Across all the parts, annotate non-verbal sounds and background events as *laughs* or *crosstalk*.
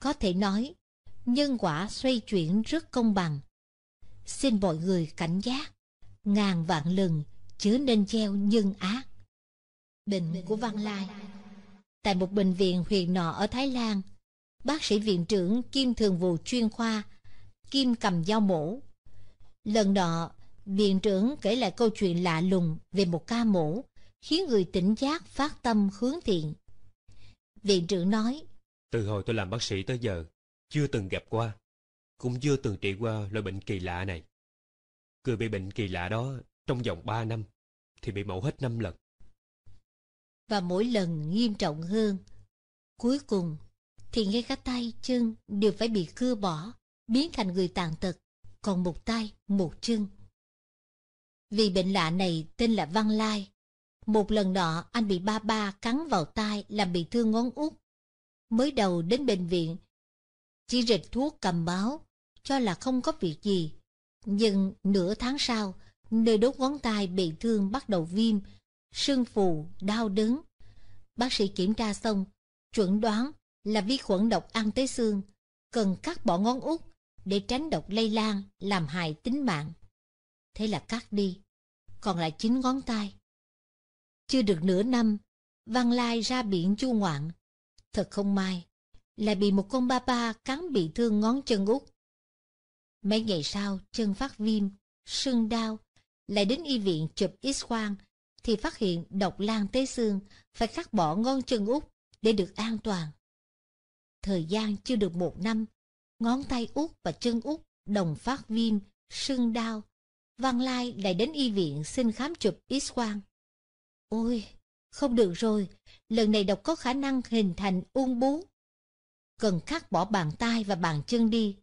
Có thể nói, nhân quả xoay chuyển rất công bằng. Xin mọi người cảnh giác, ngàn vạn lần chứa nên gieo nhân ác. Bệnh của Văn Lai Tại một bệnh viện huyện nọ ở Thái Lan, bác sĩ viện trưởng Kim Thường vụ chuyên khoa, Kim cầm dao mổ. Lần nọ, viện trưởng kể lại câu chuyện lạ lùng về một ca mổ, khiến người tỉnh giác phát tâm hướng thiện. Viện trưởng nói, từ hồi tôi làm bác sĩ tới giờ, chưa từng gặp qua, cũng chưa từng trị qua loại bệnh kỳ lạ này. Người bị bệnh kỳ lạ đó trong vòng 3 năm, thì bị mổ hết 5 lần. Và mỗi lần nghiêm trọng hơn. Cuối cùng, thì ngay cả tay, chân đều phải bị cưa bỏ, biến thành người tàn tật, còn một tay, một chân. Vì bệnh lạ này tên là Văn Lai. Một lần nọ anh bị ba ba cắn vào tay làm bị thương ngón út mới đầu đến bệnh viện. Chỉ rịch thuốc cầm báo, cho là không có việc gì. Nhưng nửa tháng sau, nơi đốt ngón tay bị thương bắt đầu viêm, sưng phù, đau đớn. Bác sĩ kiểm tra xong, chuẩn đoán là vi khuẩn độc ăn tới xương, cần cắt bỏ ngón út để tránh độc lây lan, làm hại tính mạng. Thế là cắt đi, còn lại chín ngón tay. Chưa được nửa năm, Văn Lai ra biển chu ngoạn, Thật không may, lại bị một con ba ba cắn bị thương ngón chân út. Mấy ngày sau, chân phát viêm, sưng đau, lại đến y viện chụp x-quang, thì phát hiện độc lan tới xương, phải cắt bỏ ngón chân út để được an toàn. Thời gian chưa được một năm, ngón tay út và chân út đồng phát viêm, sưng đau. Văn Lai lại đến y viện xin khám chụp x-quang. Ôi, không được rồi, lần này độc có khả năng hình thành ung bú. Cần khắc bỏ bàn tay và bàn chân đi.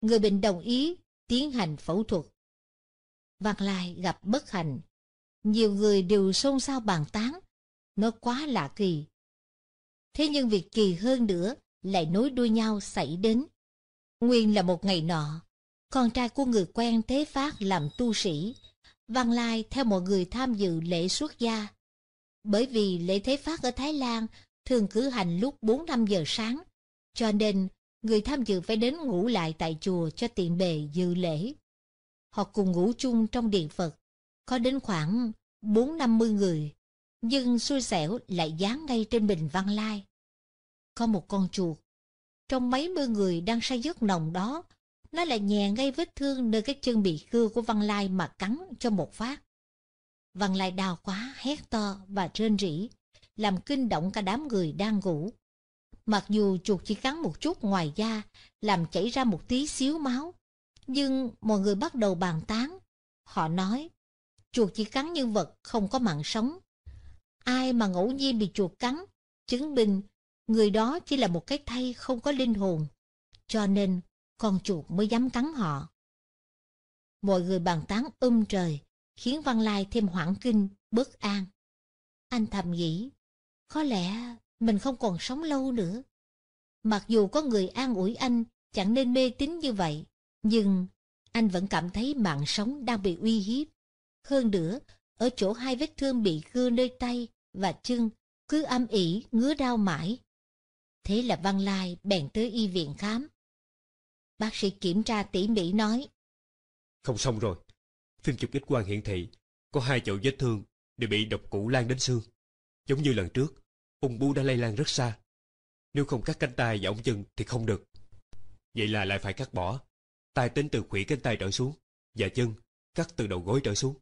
Người bệnh đồng ý tiến hành phẫu thuật. Vàng lai gặp bất hạnh. Nhiều người đều xôn xao bàn tán. Nó quá lạ kỳ. Thế nhưng việc kỳ hơn nữa lại nối đuôi nhau xảy đến. Nguyên là một ngày nọ, con trai của người quen Thế Phát làm tu sĩ. Văn Lai theo mọi người tham dự lễ xuất gia bởi vì lễ Thế Phát ở Thái Lan thường cử hành lúc 4-5 giờ sáng, cho nên người tham dự phải đến ngủ lại tại chùa cho tiện bề dự lễ. Họ cùng ngủ chung trong điện Phật, có đến khoảng 4-50 người, nhưng xui xẻo lại dán ngay trên bình văn lai. Có một con chuột, trong mấy mươi người đang say giấc nồng đó, nó lại nhè ngay vết thương nơi cái chân bị cưa của văn lai mà cắn cho một phát. Văn lại đau quá, hét to và trên rỉ, làm kinh động cả đám người đang ngủ. Mặc dù chuột chỉ cắn một chút ngoài da, làm chảy ra một tí xíu máu, nhưng mọi người bắt đầu bàn tán. Họ nói, chuột chỉ cắn nhân vật không có mạng sống. Ai mà ngẫu nhiên bị chuột cắn, chứng minh người đó chỉ là một cái thây không có linh hồn. Cho nên, con chuột mới dám cắn họ. Mọi người bàn tán um trời, khiến Văn Lai thêm hoảng kinh, bất an. Anh thầm nghĩ, có lẽ mình không còn sống lâu nữa. Mặc dù có người an ủi anh chẳng nên mê tín như vậy, nhưng anh vẫn cảm thấy mạng sống đang bị uy hiếp. Hơn nữa, ở chỗ hai vết thương bị cưa nơi tay và chân cứ âm ỉ ngứa đau mãi. Thế là Văn Lai bèn tới y viện khám. Bác sĩ kiểm tra tỉ mỉ nói. Không xong rồi, phim chụp ít quang hiển thị có hai chỗ vết thương đều bị độc cũ lan đến xương. Giống như lần trước, ung bú đã lây lan rất xa. Nếu không cắt cánh tay và ống chân thì không được. Vậy là lại phải cắt bỏ. Tay tính từ khủy cánh tay trở xuống và chân cắt từ đầu gối trở xuống.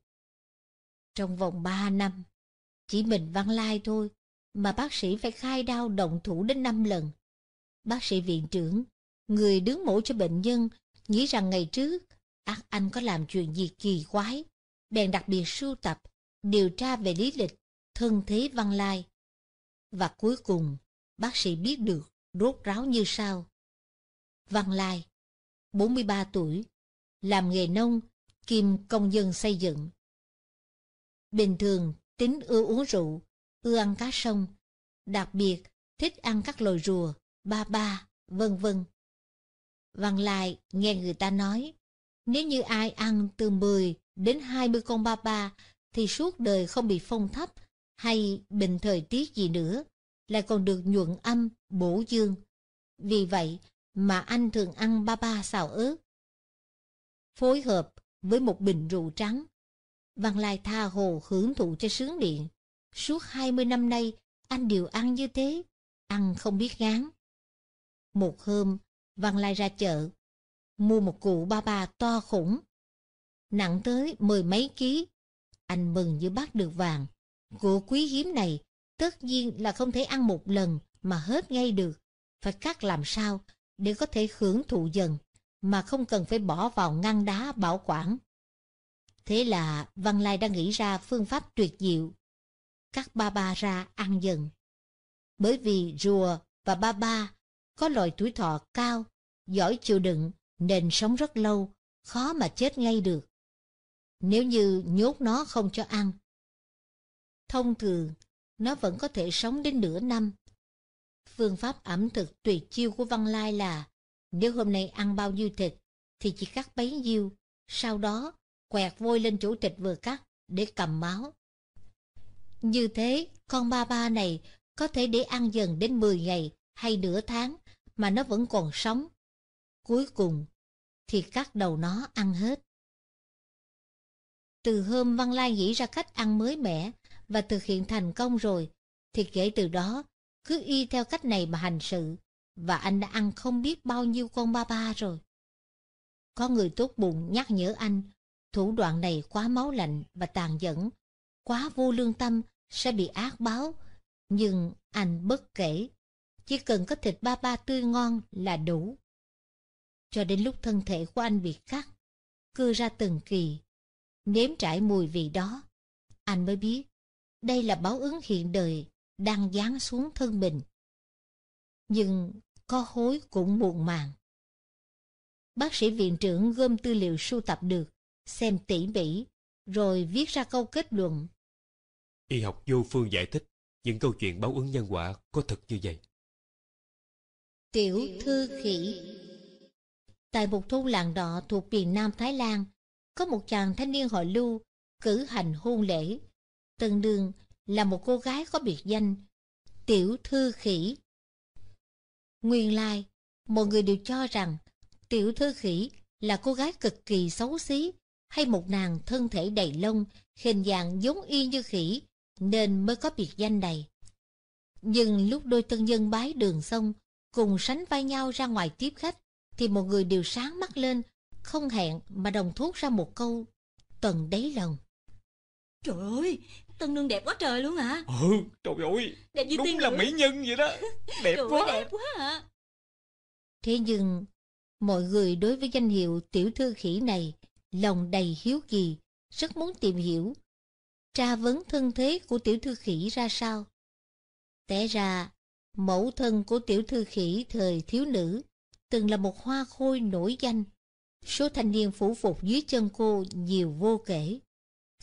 Trong vòng ba năm, chỉ mình Văn Lai thôi mà bác sĩ phải khai đau động thủ đến năm lần. Bác sĩ viện trưởng, người đứng mổ cho bệnh nhân, nghĩ rằng ngày trước ác anh có làm chuyện gì kỳ quái, bèn đặc biệt sưu tập, điều tra về lý lịch, thân thế văn lai. Và cuối cùng, bác sĩ biết được rốt ráo như sau. Văn Lai, 43 tuổi, làm nghề nông, kim công dân xây dựng. Bình thường, tính ưa uống rượu, ưa ăn cá sông, đặc biệt thích ăn các loài rùa, ba ba, vân vân. Văn Lai nghe người ta nói, nếu như ai ăn từ 10 đến 20 con ba ba thì suốt đời không bị phong thấp hay bình thời tiết gì nữa, lại còn được nhuận âm, bổ dương. Vì vậy mà anh thường ăn ba ba xào ớt. Phối hợp với một bình rượu trắng, Văn Lai tha hồ hưởng thụ cho sướng điện. Suốt 20 năm nay, anh đều ăn như thế, ăn không biết ngán. Một hôm, Văn Lai ra chợ, mua một cụ ba ba to khủng, nặng tới mười mấy ký. Anh mừng như bắt được vàng. Cụ quý hiếm này, tất nhiên là không thể ăn một lần mà hết ngay được. Phải cắt làm sao để có thể hưởng thụ dần, mà không cần phải bỏ vào ngăn đá bảo quản. Thế là Văn Lai đã nghĩ ra phương pháp tuyệt diệu. Cắt ba ba ra ăn dần. Bởi vì rùa và ba ba có loại tuổi thọ cao, giỏi chịu đựng nên sống rất lâu, khó mà chết ngay được. Nếu như nhốt nó không cho ăn. Thông thường, nó vẫn có thể sống đến nửa năm. Phương pháp ẩm thực tuyệt chiêu của Văn Lai là nếu hôm nay ăn bao nhiêu thịt thì chỉ cắt bấy nhiêu, sau đó quẹt vôi lên chỗ thịt vừa cắt để cầm máu. Như thế, con ba ba này có thể để ăn dần đến 10 ngày hay nửa tháng mà nó vẫn còn sống. Cuối cùng thì cắt đầu nó ăn hết. Từ hôm Văn Lai nghĩ ra cách ăn mới mẻ và thực hiện thành công rồi, thì kể từ đó cứ y theo cách này mà hành sự và anh đã ăn không biết bao nhiêu con ba ba rồi. Có người tốt bụng nhắc nhở anh, thủ đoạn này quá máu lạnh và tàn nhẫn, quá vô lương tâm sẽ bị ác báo, nhưng anh bất kể, chỉ cần có thịt ba ba tươi ngon là đủ cho đến lúc thân thể của anh bị cắt, cưa ra từng kỳ. Nếm trải mùi vị đó, anh mới biết đây là báo ứng hiện đời đang giáng xuống thân mình. Nhưng có hối cũng muộn màng. Bác sĩ viện trưởng gom tư liệu sưu tập được, xem tỉ mỉ, rồi viết ra câu kết luận. Y học vô phương giải thích những câu chuyện báo ứng nhân quả có thật như vậy. Tiểu thư khỉ tại một thôn làng đỏ thuộc miền Nam Thái Lan, có một chàng thanh niên họ Lưu cử hành hôn lễ. Tân nương là một cô gái có biệt danh Tiểu Thư Khỉ. Nguyên lai, mọi người đều cho rằng Tiểu Thư Khỉ là cô gái cực kỳ xấu xí hay một nàng thân thể đầy lông, hình dạng giống y như khỉ, nên mới có biệt danh này. Nhưng lúc đôi tân nhân bái đường xong, cùng sánh vai nhau ra ngoài tiếp khách, thì một người đều sáng mắt lên, không hẹn mà đồng thốt ra một câu tần đáy lòng. Trời ơi, Tân Nương đẹp quá trời luôn hả? À. Ừ, trời ơi, đẹp như đúng là mỹ nhân vậy đó. Đẹp *laughs* trời quá. Ơi, đẹp quá hả? Thế nhưng, mọi người đối với danh hiệu tiểu thư khỉ này, lòng đầy hiếu kỳ, rất muốn tìm hiểu. Tra vấn thân thế của tiểu thư khỉ ra sao? Té ra, mẫu thân của tiểu thư khỉ thời thiếu nữ từng là một hoa khôi nổi danh. Số thanh niên phủ phục dưới chân cô nhiều vô kể.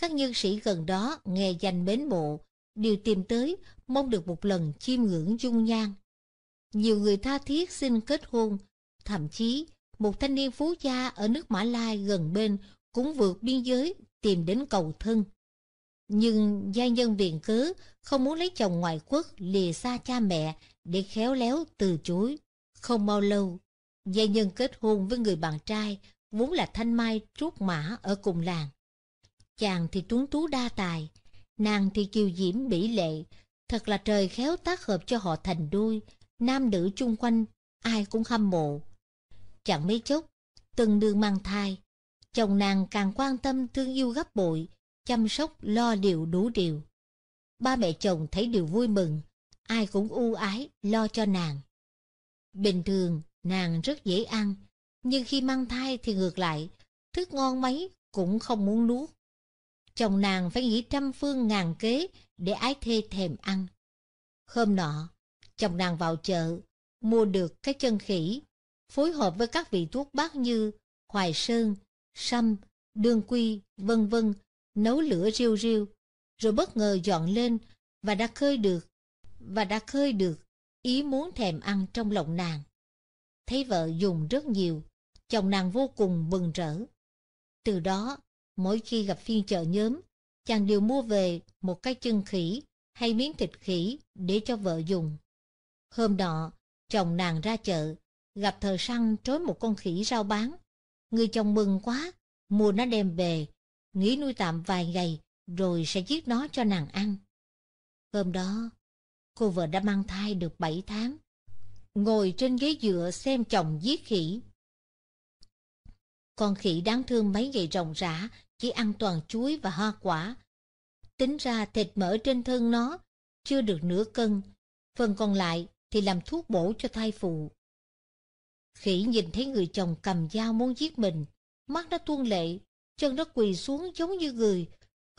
Các nhân sĩ gần đó nghe danh mến mộ, đều tìm tới mong được một lần chiêm ngưỡng dung nhan. Nhiều người tha thiết xin kết hôn, thậm chí một thanh niên phú gia ở nước Mã Lai gần bên cũng vượt biên giới tìm đến cầu thân. Nhưng gia nhân viện cớ không muốn lấy chồng ngoại quốc lìa xa cha mẹ để khéo léo từ chối. Không bao lâu, Gia nhân kết hôn với người bạn trai, vốn là thanh mai trúc mã ở cùng làng. Chàng thì tuấn tú đa tài, nàng thì kiều diễm bỉ lệ, thật là trời khéo tác hợp cho họ thành đôi, nam nữ chung quanh, ai cũng hâm mộ. Chẳng mấy chốc, từng đương mang thai, chồng nàng càng quan tâm thương yêu gấp bội, chăm sóc lo điều đủ điều. Ba mẹ chồng thấy điều vui mừng, ai cũng ưu ái lo cho nàng. Bình thường, Nàng rất dễ ăn, nhưng khi mang thai thì ngược lại, thức ngon mấy cũng không muốn nuốt. Chồng nàng phải nghĩ trăm phương ngàn kế để ái thê thèm ăn. Hôm nọ, chồng nàng vào chợ, mua được cái chân khỉ, phối hợp với các vị thuốc bắc như hoài sơn, sâm, đương quy, vân vân, nấu lửa riêu riêu, rồi bất ngờ dọn lên và đã khơi được, và đã khơi được ý muốn thèm ăn trong lòng nàng thấy vợ dùng rất nhiều, chồng nàng vô cùng bừng rỡ. Từ đó, mỗi khi gặp phiên chợ nhóm, chàng đều mua về một cái chân khỉ hay miếng thịt khỉ để cho vợ dùng. Hôm nọ, chồng nàng ra chợ, gặp thợ săn trói một con khỉ rau bán. Người chồng mừng quá, mua nó đem về, nghĩ nuôi tạm vài ngày rồi sẽ giết nó cho nàng ăn. Hôm đó, cô vợ đã mang thai được 7 tháng, ngồi trên ghế dựa xem chồng giết khỉ. Con khỉ đáng thương mấy ngày ròng rã, chỉ ăn toàn chuối và hoa quả. Tính ra thịt mỡ trên thân nó chưa được nửa cân, phần còn lại thì làm thuốc bổ cho thai phụ. Khỉ nhìn thấy người chồng cầm dao muốn giết mình, mắt nó tuôn lệ, chân nó quỳ xuống giống như người,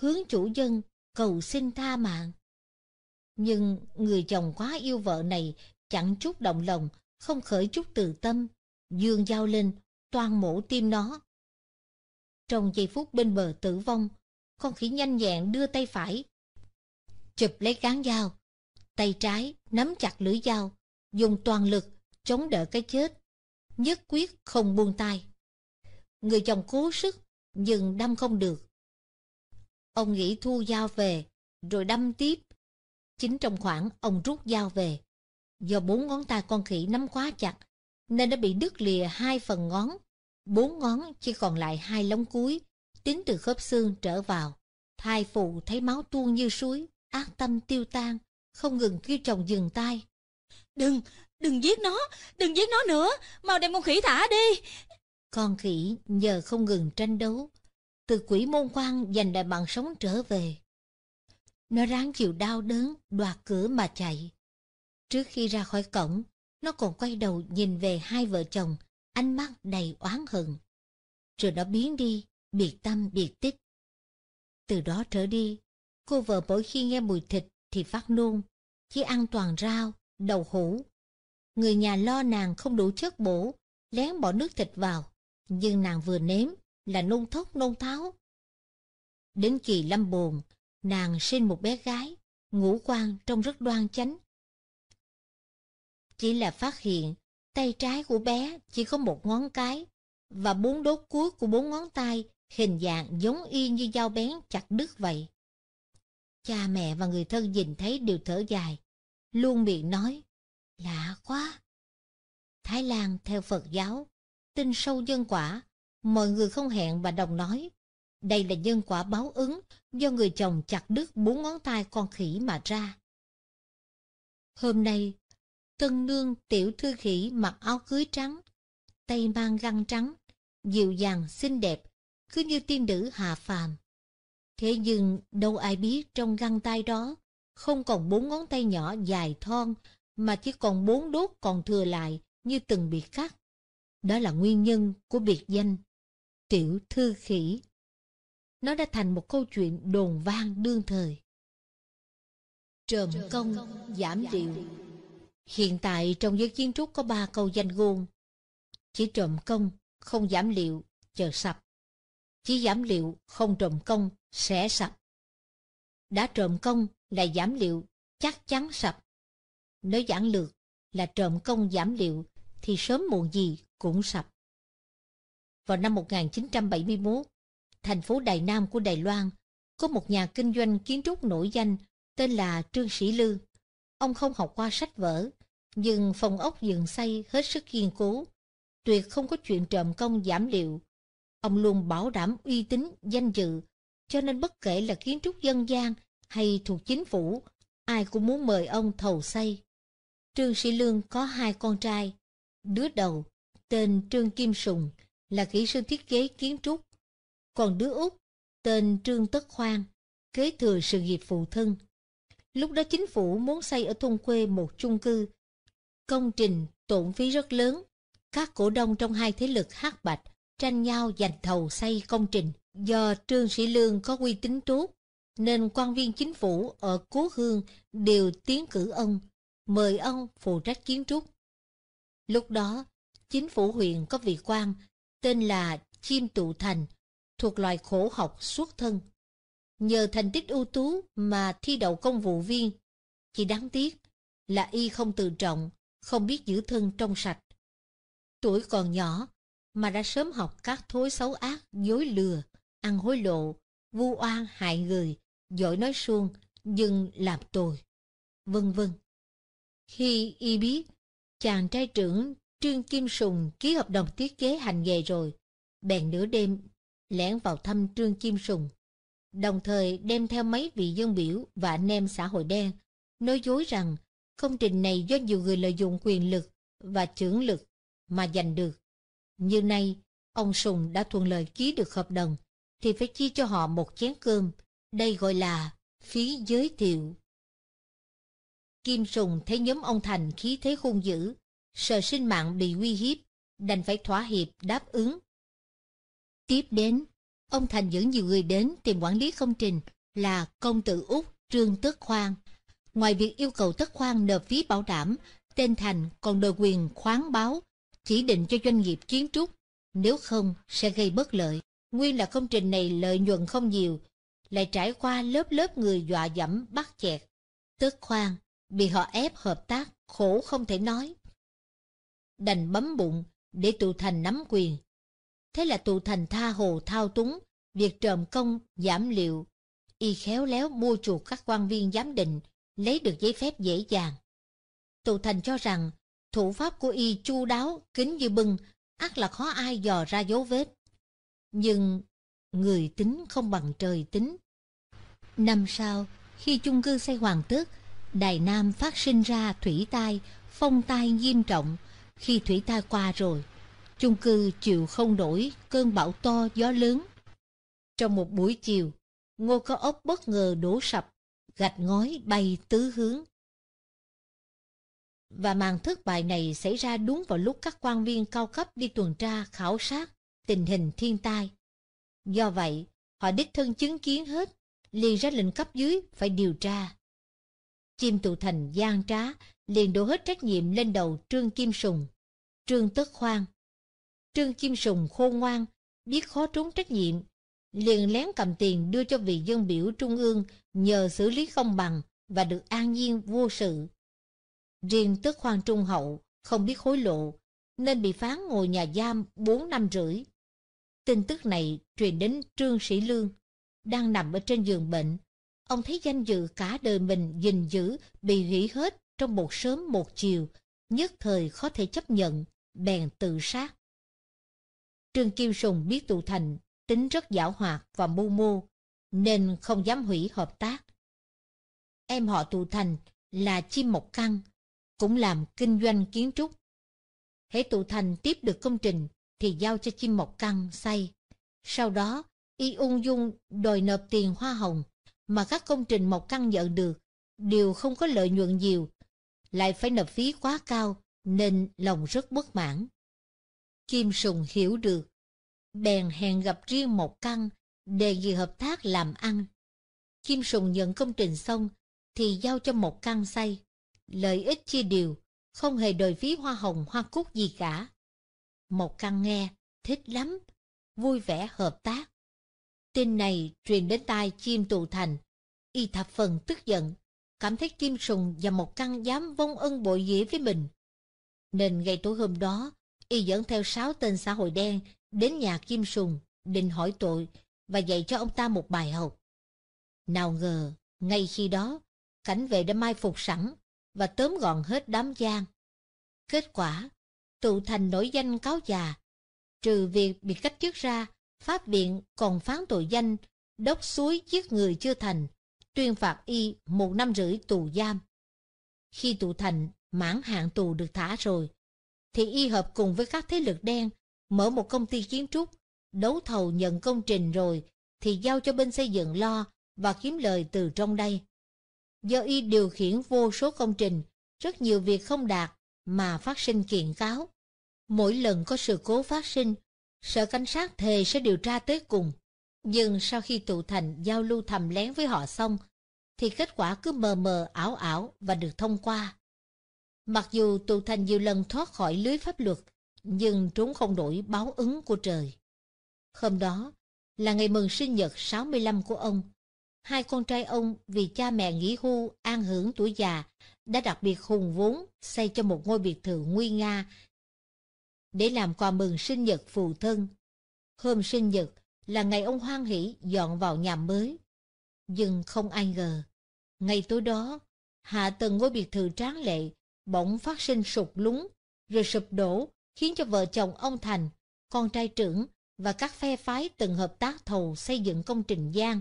hướng chủ dân cầu xin tha mạng. Nhưng người chồng quá yêu vợ này chẳng chút động lòng, không khởi chút từ tâm, dương dao lên, toàn mổ tim nó. Trong giây phút bên bờ tử vong, con khỉ nhanh nhẹn đưa tay phải, chụp lấy cán dao, tay trái nắm chặt lưỡi dao, dùng toàn lực chống đỡ cái chết, nhất quyết không buông tay. Người chồng cố sức, nhưng đâm không được. Ông nghĩ thu dao về, rồi đâm tiếp. Chính trong khoảng ông rút dao về, do bốn ngón tay con khỉ nắm quá chặt, nên đã bị đứt lìa hai phần ngón. Bốn ngón chỉ còn lại hai lóng cuối, tính từ khớp xương trở vào. Thai phụ thấy máu tuôn như suối, ác tâm tiêu tan, không ngừng kêu chồng dừng tay. Đừng, đừng giết nó, đừng giết nó nữa, mau đem con khỉ thả đi. Con khỉ nhờ không ngừng tranh đấu, từ quỷ môn quan giành lại mạng sống trở về. Nó ráng chịu đau đớn, đoạt cửa mà chạy. Trước khi ra khỏi cổng, nó còn quay đầu nhìn về hai vợ chồng, ánh mắt đầy oán hận. Rồi nó biến đi, biệt tâm biệt tích. Từ đó trở đi, cô vợ mỗi khi nghe mùi thịt thì phát nôn, chỉ ăn toàn rau, đậu hũ. Người nhà lo nàng không đủ chất bổ, lén bỏ nước thịt vào, nhưng nàng vừa nếm là nôn thốc nôn tháo. Đến kỳ lâm bồn, nàng sinh một bé gái, ngũ quan trông rất đoan chánh, chỉ là phát hiện tay trái của bé chỉ có một ngón cái và bốn đốt cuối của bốn ngón tay hình dạng giống y như dao bén chặt đứt vậy. Cha mẹ và người thân nhìn thấy đều thở dài, luôn miệng nói, lạ quá. Thái Lan theo Phật giáo, tin sâu nhân quả, mọi người không hẹn bà đồng nói, đây là nhân quả báo ứng do người chồng chặt đứt bốn ngón tay con khỉ mà ra. Hôm nay, tân nương tiểu thư khỉ mặc áo cưới trắng, tay mang găng trắng, dịu dàng xinh đẹp, cứ như tiên nữ hạ phàm. Thế nhưng đâu ai biết trong găng tay đó không còn bốn ngón tay nhỏ dài thon mà chỉ còn bốn đốt còn thừa lại như từng bị cắt. Đó là nguyên nhân của biệt danh tiểu thư khỉ. Nó đã thành một câu chuyện đồn vang đương thời. trầm công, công giảm điệu Hiện tại trong giới kiến trúc có ba câu danh ngôn. Chỉ trộm công, không giảm liệu, chờ sập. Chỉ giảm liệu, không trộm công, sẽ sập. Đã trộm công là giảm liệu, chắc chắn sập. Nếu giảng lược là trộm công giảm liệu thì sớm muộn gì cũng sập. Vào năm 1971, thành phố Đài Nam của Đài Loan có một nhà kinh doanh kiến trúc nổi danh tên là Trương Sĩ lư Ông không học qua sách vở nhưng phòng ốc dựng xây hết sức kiên cố, tuyệt không có chuyện trộm công giảm liệu. Ông luôn bảo đảm uy tín, danh dự, cho nên bất kể là kiến trúc dân gian hay thuộc chính phủ, ai cũng muốn mời ông thầu xây. Trương Sĩ Lương có hai con trai, đứa đầu tên Trương Kim Sùng là kỹ sư thiết kế kiến trúc, còn đứa út tên Trương Tất Khoan kế thừa sự nghiệp phụ thân. Lúc đó chính phủ muốn xây ở thôn quê một chung cư Công trình tổn phí rất lớn. Các cổ đông trong hai thế lực hắc bạch tranh nhau giành thầu xây công trình. Do Trương Sĩ Lương có uy tín tốt, nên quan viên chính phủ ở Cố Hương đều tiến cử ông, mời ông phụ trách kiến trúc. Lúc đó, chính phủ huyện có vị quan tên là Chim Tụ Thành, thuộc loài khổ học suốt thân. Nhờ thành tích ưu tú mà thi đậu công vụ viên, chỉ đáng tiếc là y không tự trọng, không biết giữ thân trong sạch. Tuổi còn nhỏ mà đã sớm học các thối xấu ác, dối lừa, ăn hối lộ, vu oan hại người, giỏi nói suông, nhưng làm tồi, vân vân. Khi y biết, chàng trai trưởng Trương Kim Sùng ký hợp đồng thiết kế hành nghề rồi, bèn nửa đêm lẻn vào thăm Trương Kim Sùng, đồng thời đem theo mấy vị dân biểu và anh em xã hội đen, nói dối rằng Công trình này do nhiều người lợi dụng quyền lực và trưởng lực mà giành được. Như nay, ông Sùng đã thuận lợi ký được hợp đồng, thì phải chia cho họ một chén cơm, đây gọi là phí giới thiệu. Kim Sùng thấy nhóm ông Thành khí thế khôn dữ, sợ sinh mạng bị uy hiếp, đành phải thỏa hiệp đáp ứng. Tiếp đến, ông Thành dẫn nhiều người đến tìm quản lý công trình là công tử Úc Trương Tất Khoan Ngoài việc yêu cầu tất khoan nợ phí bảo đảm, tên thành còn đòi quyền khoáng báo, chỉ định cho doanh nghiệp kiến trúc, nếu không sẽ gây bất lợi. Nguyên là công trình này lợi nhuận không nhiều, lại trải qua lớp lớp người dọa dẫm bắt chẹt. Tất khoan, bị họ ép hợp tác, khổ không thể nói. Đành bấm bụng để tụ thành nắm quyền. Thế là tụ thành tha hồ thao túng, việc trộm công, giảm liệu. Y khéo léo mua chuộc các quan viên giám định, lấy được giấy phép dễ dàng. Tù Thành cho rằng, thủ pháp của y chu đáo, kính như bưng, ắt là khó ai dò ra dấu vết. Nhưng người tính không bằng trời tính. Năm sau, khi chung cư xây hoàn tất, Đài Nam phát sinh ra thủy tai, phong tai nghiêm trọng. Khi thủy tai qua rồi, chung cư chịu không nổi cơn bão to gió lớn. Trong một buổi chiều, ngô cao ốc bất ngờ đổ sập, gạch ngói bay tứ hướng. Và màn thất bại này xảy ra đúng vào lúc các quan viên cao cấp đi tuần tra khảo sát tình hình thiên tai. Do vậy, họ đích thân chứng kiến hết, liền ra lệnh cấp dưới phải điều tra. Chim tụ thành gian trá, liền đổ hết trách nhiệm lên đầu Trương Kim Sùng, Trương Tất Khoan. Trương Kim Sùng khôn ngoan, biết khó trốn trách nhiệm, liền lén cầm tiền đưa cho vị dân biểu trung ương nhờ xử lý không bằng và được an nhiên vô sự. Riêng tước hoàng trung hậu không biết hối lộ nên bị phán ngồi nhà giam 4 năm rưỡi. Tin tức này truyền đến Trương Sĩ Lương, đang nằm ở trên giường bệnh. Ông thấy danh dự cả đời mình gìn giữ bị hủy hết trong một sớm một chiều, nhất thời khó thể chấp nhận, bèn tự sát. Trương Kim Sùng biết tụ thành tính rất giảo hoạt và mưu mô, nên không dám hủy hợp tác. Em họ Tù Thành là chim một căn, cũng làm kinh doanh kiến trúc. Hễ Tù Thành tiếp được công trình thì giao cho chim một căn xây. Sau đó, y ung dung đòi nộp tiền hoa hồng mà các công trình một căn nhận được đều không có lợi nhuận nhiều, lại phải nộp phí quá cao nên lòng rất bất mãn. Kim Sùng hiểu được, bèn hẹn gặp riêng một căn đề nghị hợp tác làm ăn. Kim Sùng nhận công trình xong thì giao cho một căn xây, lợi ích chia đều, không hề đòi phí hoa hồng hoa cúc gì cả. Một căn nghe, thích lắm, vui vẻ hợp tác. Tin này truyền đến tai Chim Tù Thành, y thập phần tức giận, cảm thấy Kim Sùng và một căn dám vong ân bội nghĩa với mình. Nên ngày tối hôm đó, y dẫn theo sáu tên xã hội đen đến nhà Kim Sùng, định hỏi tội và dạy cho ông ta một bài học. Nào ngờ, ngay khi đó, cảnh vệ đã mai phục sẵn và tóm gọn hết đám gian. Kết quả, tụ thành nổi danh cáo già. Trừ việc bị cách chức ra, Pháp Viện còn phán tội danh đốc suối giết người chưa thành, tuyên phạt y một năm rưỡi tù giam. Khi tụ thành mãn hạn tù được thả rồi, thì y hợp cùng với các thế lực đen, mở một công ty kiến trúc, đấu thầu nhận công trình rồi thì giao cho bên xây dựng lo và kiếm lời từ trong đây. Do y điều khiển vô số công trình, rất nhiều việc không đạt mà phát sinh kiện cáo. Mỗi lần có sự cố phát sinh, sở cảnh sát thề sẽ điều tra tới cùng. Nhưng sau khi tụ thành giao lưu thầm lén với họ xong, thì kết quả cứ mờ mờ ảo ảo và được thông qua. Mặc dù tù thành nhiều lần thoát khỏi lưới pháp luật, nhưng trốn không nổi báo ứng của trời. Hôm đó là ngày mừng sinh nhật 65 của ông. Hai con trai ông vì cha mẹ nghỉ hưu an hưởng tuổi già đã đặc biệt hùng vốn xây cho một ngôi biệt thự nguy nga để làm quà mừng sinh nhật phù thân. Hôm sinh nhật là ngày ông hoan hỷ dọn vào nhà mới. Nhưng không ai ngờ, ngày tối đó, hạ tầng ngôi biệt thự tráng lệ bỗng phát sinh sụt lún, rồi sụp đổ, khiến cho vợ chồng ông Thành, con trai trưởng và các phe phái từng hợp tác thầu xây dựng công trình giang,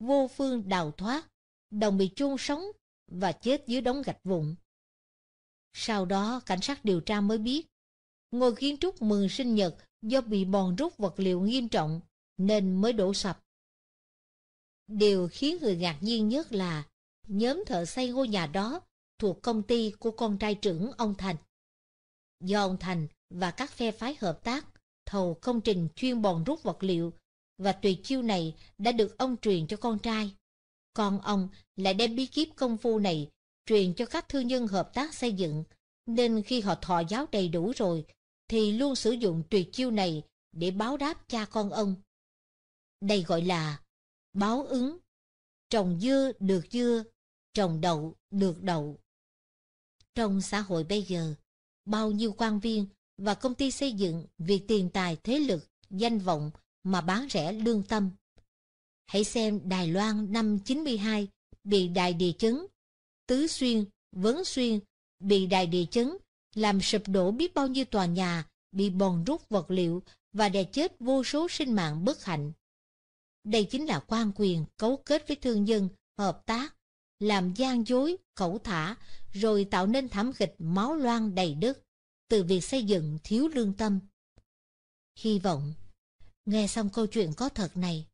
vô phương đào thoát, đồng bị chôn sống và chết dưới đống gạch vụn. Sau đó, cảnh sát điều tra mới biết, ngôi kiến trúc mừng sinh nhật do bị bòn rút vật liệu nghiêm trọng nên mới đổ sập. Điều khiến người ngạc nhiên nhất là nhóm thợ xây ngôi nhà đó thuộc công ty của con trai trưởng ông Thành. Do ông Thành và các phe phái hợp tác thầu công trình chuyên bòn rút vật liệu và tùy chiêu này đã được ông truyền cho con trai. Còn ông lại đem bí kíp công phu này truyền cho các thương nhân hợp tác xây dựng, nên khi họ thọ giáo đầy đủ rồi thì luôn sử dụng tùy chiêu này để báo đáp cha con ông. Đây gọi là báo ứng. Trồng dưa được dưa, trồng đậu được đậu. Trong xã hội bây giờ, bao nhiêu quan viên và công ty xây dựng vì tiền tài thế lực, danh vọng mà bán rẻ lương tâm. Hãy xem Đài Loan năm 92 bị đài địa chấn, Tứ Xuyên, Vấn Xuyên bị đài địa chấn, làm sụp đổ biết bao nhiêu tòa nhà, bị bòn rút vật liệu và đè chết vô số sinh mạng bất hạnh. Đây chính là quan quyền cấu kết với thương dân hợp tác, làm gian dối, khẩu thả, rồi tạo nên thảm kịch máu loang đầy đất từ việc xây dựng thiếu lương tâm. Hy vọng, nghe xong câu chuyện có thật này,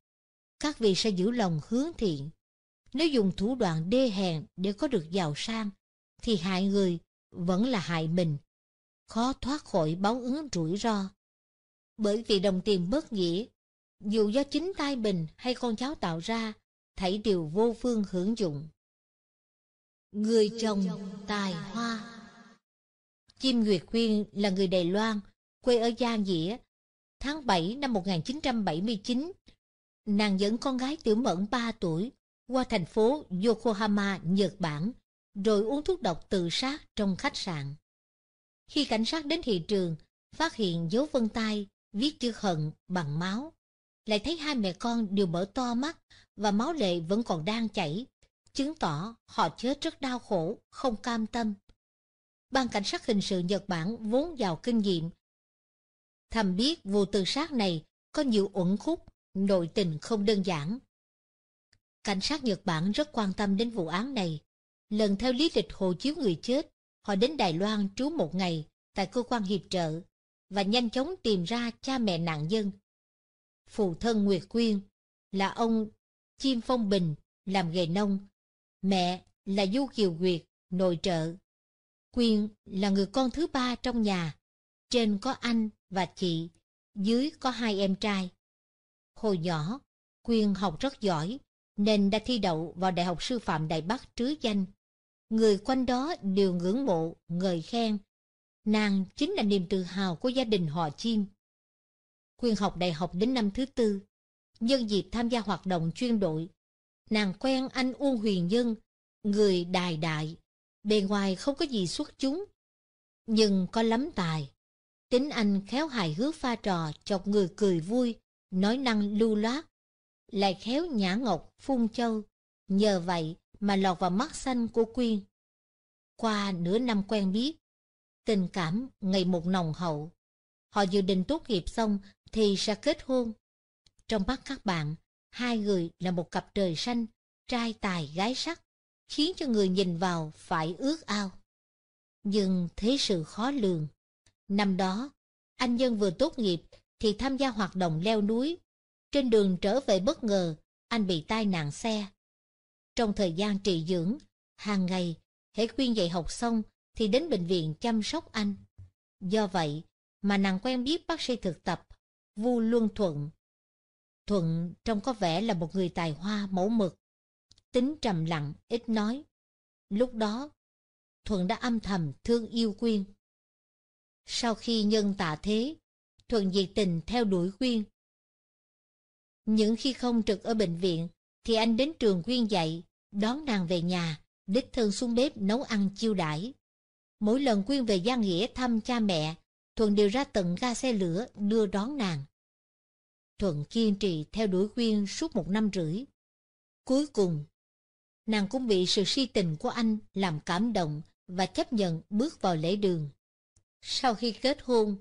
các vị sẽ giữ lòng hướng thiện. Nếu dùng thủ đoạn đê hèn để có được giàu sang, thì hại người vẫn là hại mình, khó thoát khỏi báo ứng rủi ro. Bởi vì đồng tiền bất nghĩa, dù do chính tay mình hay con cháu tạo ra, thảy đều vô phương hưởng dụng. Người chồng tài hoa Chim Nguyệt Quyên là người Đài Loan, quê ở Giang Nghĩa. Tháng 7 năm 1979, nàng dẫn con gái Tiểu Mẫn 3 tuổi qua thành phố Yokohama, Nhật Bản, rồi uống thuốc độc tự sát trong khách sạn. Khi cảnh sát đến thị trường, phát hiện dấu vân tay viết chữ hận bằng máu. Lại thấy hai mẹ con đều mở to mắt và máu lệ vẫn còn đang chảy chứng tỏ họ chết rất đau khổ, không cam tâm. Ban cảnh sát hình sự Nhật Bản vốn giàu kinh nghiệm. Thầm biết vụ tự sát này có nhiều uẩn khúc, nội tình không đơn giản. Cảnh sát Nhật Bản rất quan tâm đến vụ án này. Lần theo lý lịch hộ chiếu người chết, họ đến Đài Loan trú một ngày tại cơ quan hiệp trợ và nhanh chóng tìm ra cha mẹ nạn nhân. Phụ thân Nguyệt Quyên là ông Chim Phong Bình làm nghề nông, Mẹ là Du Kiều Nguyệt, nội trợ. Quyên là người con thứ ba trong nhà. Trên có anh và chị, dưới có hai em trai. Hồi nhỏ, Quyên học rất giỏi, nên đã thi đậu vào Đại học Sư phạm Đại Bắc trứ danh. Người quanh đó đều ngưỡng mộ, ngợi khen. Nàng chính là niềm tự hào của gia đình họ Chiêm. Quyên học đại học đến năm thứ tư. Nhân dịp tham gia hoạt động chuyên đội, nàng quen anh Uông Huyền Nhân, người đài đại, bề ngoài không có gì xuất chúng, nhưng có lắm tài. Tính anh khéo hài hước pha trò chọc người cười vui, nói năng lưu loát, lại khéo nhã ngọc phun châu, nhờ vậy mà lọt vào mắt xanh của Quyên. Qua nửa năm quen biết, tình cảm ngày một nồng hậu. Họ dự định tốt nghiệp xong thì sẽ kết hôn. Trong mắt các bạn, Hai người là một cặp trời xanh, trai tài gái sắc, khiến cho người nhìn vào phải ước ao. Nhưng thế sự khó lường. Năm đó, anh nhân vừa tốt nghiệp thì tham gia hoạt động leo núi. Trên đường trở về bất ngờ, anh bị tai nạn xe. Trong thời gian trị dưỡng, hàng ngày, hãy khuyên dạy học xong thì đến bệnh viện chăm sóc anh. Do vậy mà nàng quen biết bác sĩ thực tập Vu Luân Thuận, Thuận trông có vẻ là một người tài hoa mẫu mực. Tính trầm lặng, ít nói. Lúc đó, Thuận đã âm thầm thương yêu Quyên. Sau khi nhân tạ thế, Thuận diệt tình theo đuổi Quyên. Những khi không trực ở bệnh viện, thì anh đến trường Quyên dạy, đón nàng về nhà, đích thân xuống bếp nấu ăn chiêu đãi. Mỗi lần Quyên về giang Nghĩa thăm cha mẹ, Thuận đều ra tận ga xe lửa đưa đón nàng. Thuận kiên trì theo đuổi Quyên suốt một năm rưỡi. Cuối cùng, nàng cũng bị sự si tình của anh làm cảm động và chấp nhận bước vào lễ đường. Sau khi kết hôn,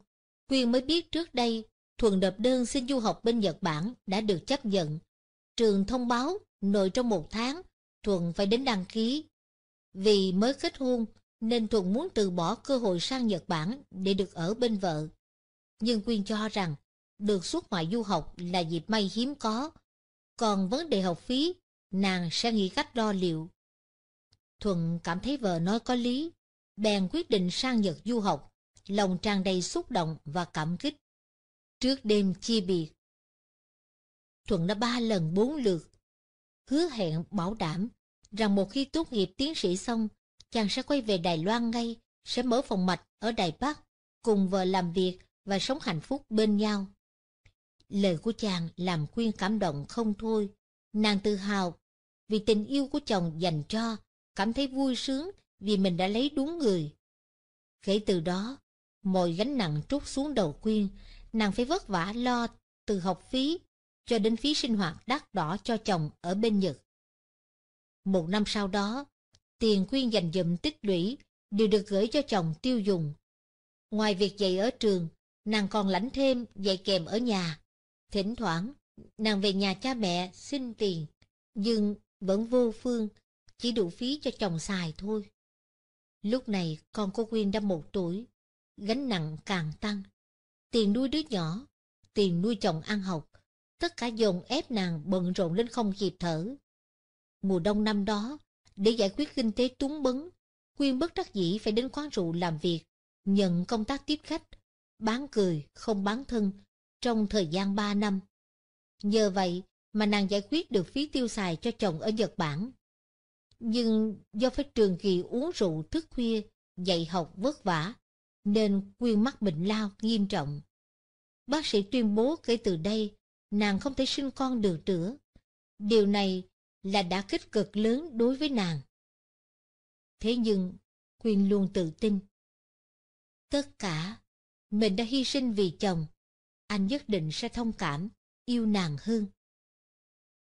Quyên mới biết trước đây Thuận đập đơn xin du học bên Nhật Bản đã được chấp nhận. Trường thông báo nội trong một tháng Thuận phải đến đăng ký. Vì mới kết hôn nên Thuận muốn từ bỏ cơ hội sang Nhật Bản để được ở bên vợ. Nhưng Quyên cho rằng được xuất ngoại du học là dịp may hiếm có. Còn vấn đề học phí, nàng sẽ nghĩ cách lo liệu. Thuận cảm thấy vợ nói có lý, bèn quyết định sang Nhật du học, lòng tràn đầy xúc động và cảm kích. Trước đêm chia biệt, Thuận đã ba lần bốn lượt, hứa hẹn bảo đảm rằng một khi tốt nghiệp tiến sĩ xong, chàng sẽ quay về Đài Loan ngay, sẽ mở phòng mạch ở Đài Bắc, cùng vợ làm việc và sống hạnh phúc bên nhau. Lời của chàng làm Quyên cảm động không thôi. Nàng tự hào vì tình yêu của chồng dành cho, cảm thấy vui sướng vì mình đã lấy đúng người. Kể từ đó, mọi gánh nặng trút xuống đầu Quyên, nàng phải vất vả lo từ học phí cho đến phí sinh hoạt đắt đỏ cho chồng ở bên Nhật. Một năm sau đó, tiền Quyên dành dụm tích lũy đều được gửi cho chồng tiêu dùng. Ngoài việc dạy ở trường, nàng còn lãnh thêm dạy kèm ở nhà. Thỉnh thoảng, nàng về nhà cha mẹ xin tiền, nhưng vẫn vô phương, chỉ đủ phí cho chồng xài thôi. Lúc này con của Quyên đã một tuổi, gánh nặng càng tăng. Tiền nuôi đứa nhỏ, tiền nuôi chồng ăn học, tất cả dồn ép nàng bận rộn lên không kịp thở. Mùa đông năm đó, để giải quyết kinh tế túng bấn, Quyên bất đắc dĩ phải đến quán rượu làm việc, nhận công tác tiếp khách, bán cười không bán thân trong thời gian 3 năm. Nhờ vậy mà nàng giải quyết được phí tiêu xài cho chồng ở Nhật Bản. Nhưng do phải trường kỳ uống rượu thức khuya, dạy học vất vả, nên quyên mắc bệnh lao nghiêm trọng. Bác sĩ tuyên bố kể từ đây, nàng không thể sinh con được nữa. Điều này là đã kích cực lớn đối với nàng. Thế nhưng, Quyên luôn tự tin. Tất cả, mình đã hy sinh vì chồng, anh nhất định sẽ thông cảm, yêu nàng hơn.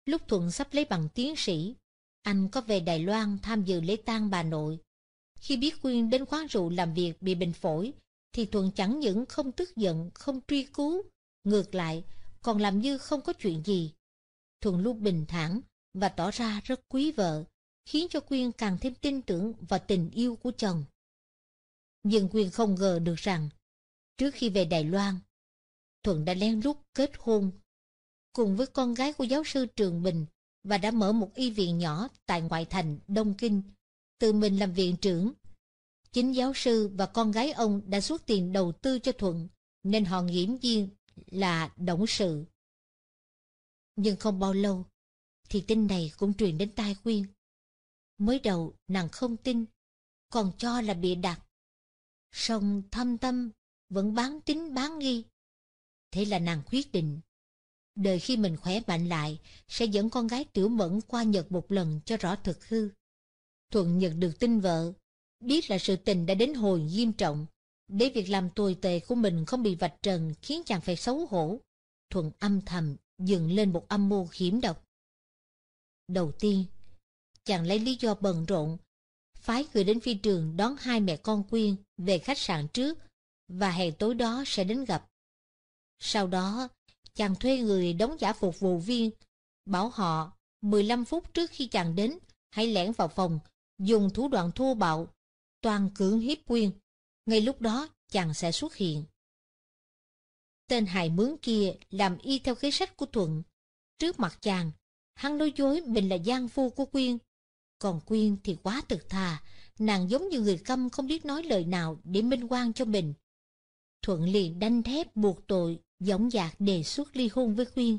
Lúc Thuận sắp lấy bằng tiến sĩ, anh có về Đài Loan tham dự lễ tang bà nội. Khi biết Quyên đến quán rượu làm việc bị bệnh phổi, thì Thuận chẳng những không tức giận, không truy cứu, ngược lại còn làm như không có chuyện gì. Thuận luôn bình thản và tỏ ra rất quý vợ, khiến cho Quyên càng thêm tin tưởng vào tình yêu của chồng. Nhưng Quyên không ngờ được rằng, trước khi về Đài Loan, Thuận đã len lút kết hôn cùng với con gái của giáo sư Trường Bình và đã mở một y viện nhỏ tại ngoại thành Đông Kinh, tự mình làm viện trưởng. Chính giáo sư và con gái ông đã xuất tiền đầu tư cho Thuận, nên họ nghiễm nhiên là động sự. Nhưng không bao lâu, thì tin này cũng truyền đến tai Quyên. Mới đầu nàng không tin, còn cho là bị đặt. Song thâm tâm vẫn bán tính bán nghi. Thế là nàng quyết định. Đời khi mình khỏe mạnh lại, sẽ dẫn con gái tiểu mẫn qua Nhật một lần cho rõ thực hư. Thuận nhận được tin vợ, biết là sự tình đã đến hồi nghiêm trọng, để việc làm tồi tệ của mình không bị vạch trần khiến chàng phải xấu hổ. Thuận âm thầm dựng lên một âm mưu hiểm độc. Đầu tiên, chàng lấy lý do bận rộn, phái người đến phi trường đón hai mẹ con Quyên về khách sạn trước và hẹn tối đó sẽ đến gặp. Sau đó, chàng thuê người đóng giả phục vụ viên, bảo họ 15 phút trước khi chàng đến, hãy lẻn vào phòng, dùng thủ đoạn thô bạo, toàn cưỡng hiếp quyên. Ngay lúc đó, chàng sẽ xuất hiện. Tên hài mướn kia làm y theo kế sách của Thuận. Trước mặt chàng, hắn nói dối mình là gian phu của Quyên. Còn Quyên thì quá thực thà, nàng giống như người câm không biết nói lời nào để minh oan cho mình. Thuận liền đanh thép buộc tội dõng dạc đề xuất ly hôn với Khuyên.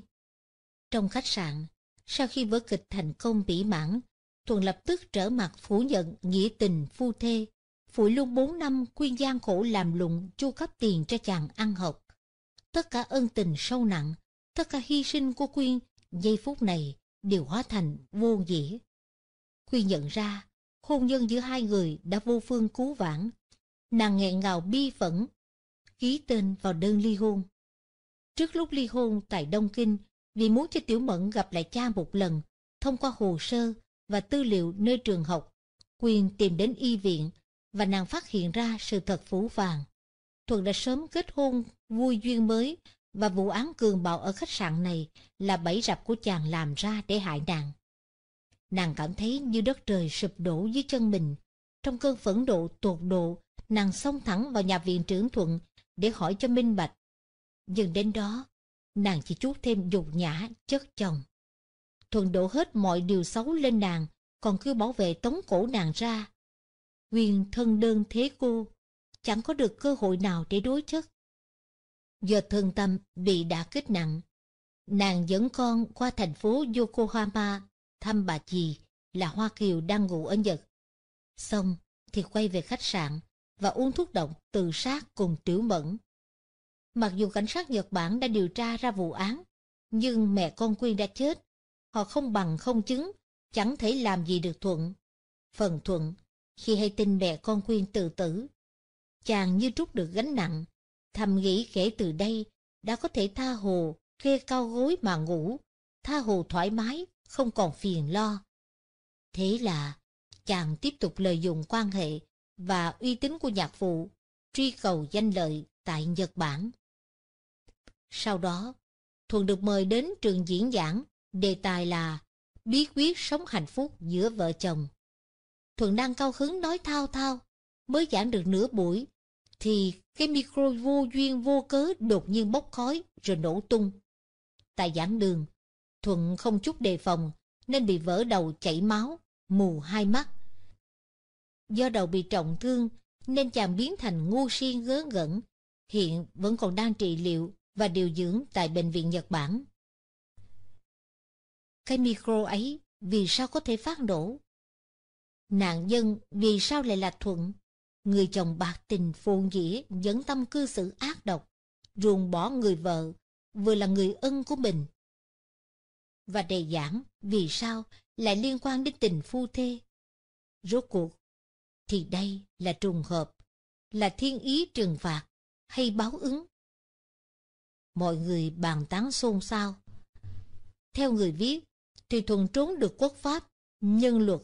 Trong khách sạn, sau khi vở kịch thành công mỹ mãn, Thuần lập tức trở mặt phủ nhận nghĩa tình phu thê, phụi luôn bốn năm Khuyên gian khổ làm lụng chu cấp tiền cho chàng ăn học. Tất cả ân tình sâu nặng, tất cả hy sinh của Khuyên giây phút này đều hóa thành vô nghĩa. Khuyên nhận ra, hôn nhân giữa hai người đã vô phương cứu vãn. Nàng nghẹn ngào bi phẫn, ký tên vào đơn ly hôn. Trước lúc ly hôn tại Đông Kinh, vì muốn cho Tiểu Mẫn gặp lại cha một lần, thông qua hồ sơ và tư liệu nơi trường học, Quyền tìm đến y viện và nàng phát hiện ra sự thật phủ vàng. Thuận đã sớm kết hôn vui duyên mới và vụ án cường bạo ở khách sạn này là bẫy rập của chàng làm ra để hại nàng. Nàng cảm thấy như đất trời sụp đổ dưới chân mình. Trong cơn phẫn độ tột độ, nàng xông thẳng vào nhà viện trưởng Thuận để hỏi cho minh bạch nhưng đến đó, nàng chỉ chút thêm dục nhã, chất chồng. Thuận đổ hết mọi điều xấu lên nàng, còn cứ bảo vệ tống cổ nàng ra. Quyền thân đơn thế cô, chẳng có được cơ hội nào để đối chất. giờ thân tâm bị đả kích nặng, nàng dẫn con qua thành phố Yokohama thăm bà chị là Hoa Kiều đang ngủ ở Nhật. Xong thì quay về khách sạn và uống thuốc độc tự sát cùng Tiểu Mẫn Mặc dù cảnh sát Nhật Bản đã điều tra ra vụ án, nhưng mẹ con Quyên đã chết. Họ không bằng không chứng, chẳng thể làm gì được Thuận. Phần Thuận, khi hay tin mẹ con Quyên tự tử, chàng như trút được gánh nặng, thầm nghĩ kể từ đây đã có thể tha hồ, kê cao gối mà ngủ, tha hồ thoải mái, không còn phiền lo. Thế là, chàng tiếp tục lợi dụng quan hệ và uy tín của nhạc phụ, truy cầu danh lợi tại Nhật Bản. Sau đó, Thuận được mời đến trường diễn giảng, đề tài là Bí quyết sống hạnh phúc giữa vợ chồng. Thuận đang cao hứng nói thao thao, mới giảng được nửa buổi, thì cái micro vô duyên vô cớ đột nhiên bốc khói rồi nổ tung. Tại giảng đường, Thuận không chút đề phòng nên bị vỡ đầu chảy máu, mù hai mắt. Do đầu bị trọng thương nên chàng biến thành ngu si ngớ ngẩn, hiện vẫn còn đang trị liệu và điều dưỡng tại Bệnh viện Nhật Bản. Cái micro ấy vì sao có thể phát nổ? Nạn nhân vì sao lại là Thuận? Người chồng bạc tình phồn dĩa dẫn tâm cư xử ác độc, ruồng bỏ người vợ, vừa là người ân của mình. Và đề giảng vì sao lại liên quan đến tình phu thê. Rốt cuộc, thì đây là trùng hợp, là thiên ý trừng phạt hay báo ứng mọi người bàn tán xôn xao. Theo người viết, thì Thuận trốn được quốc pháp, nhân luật,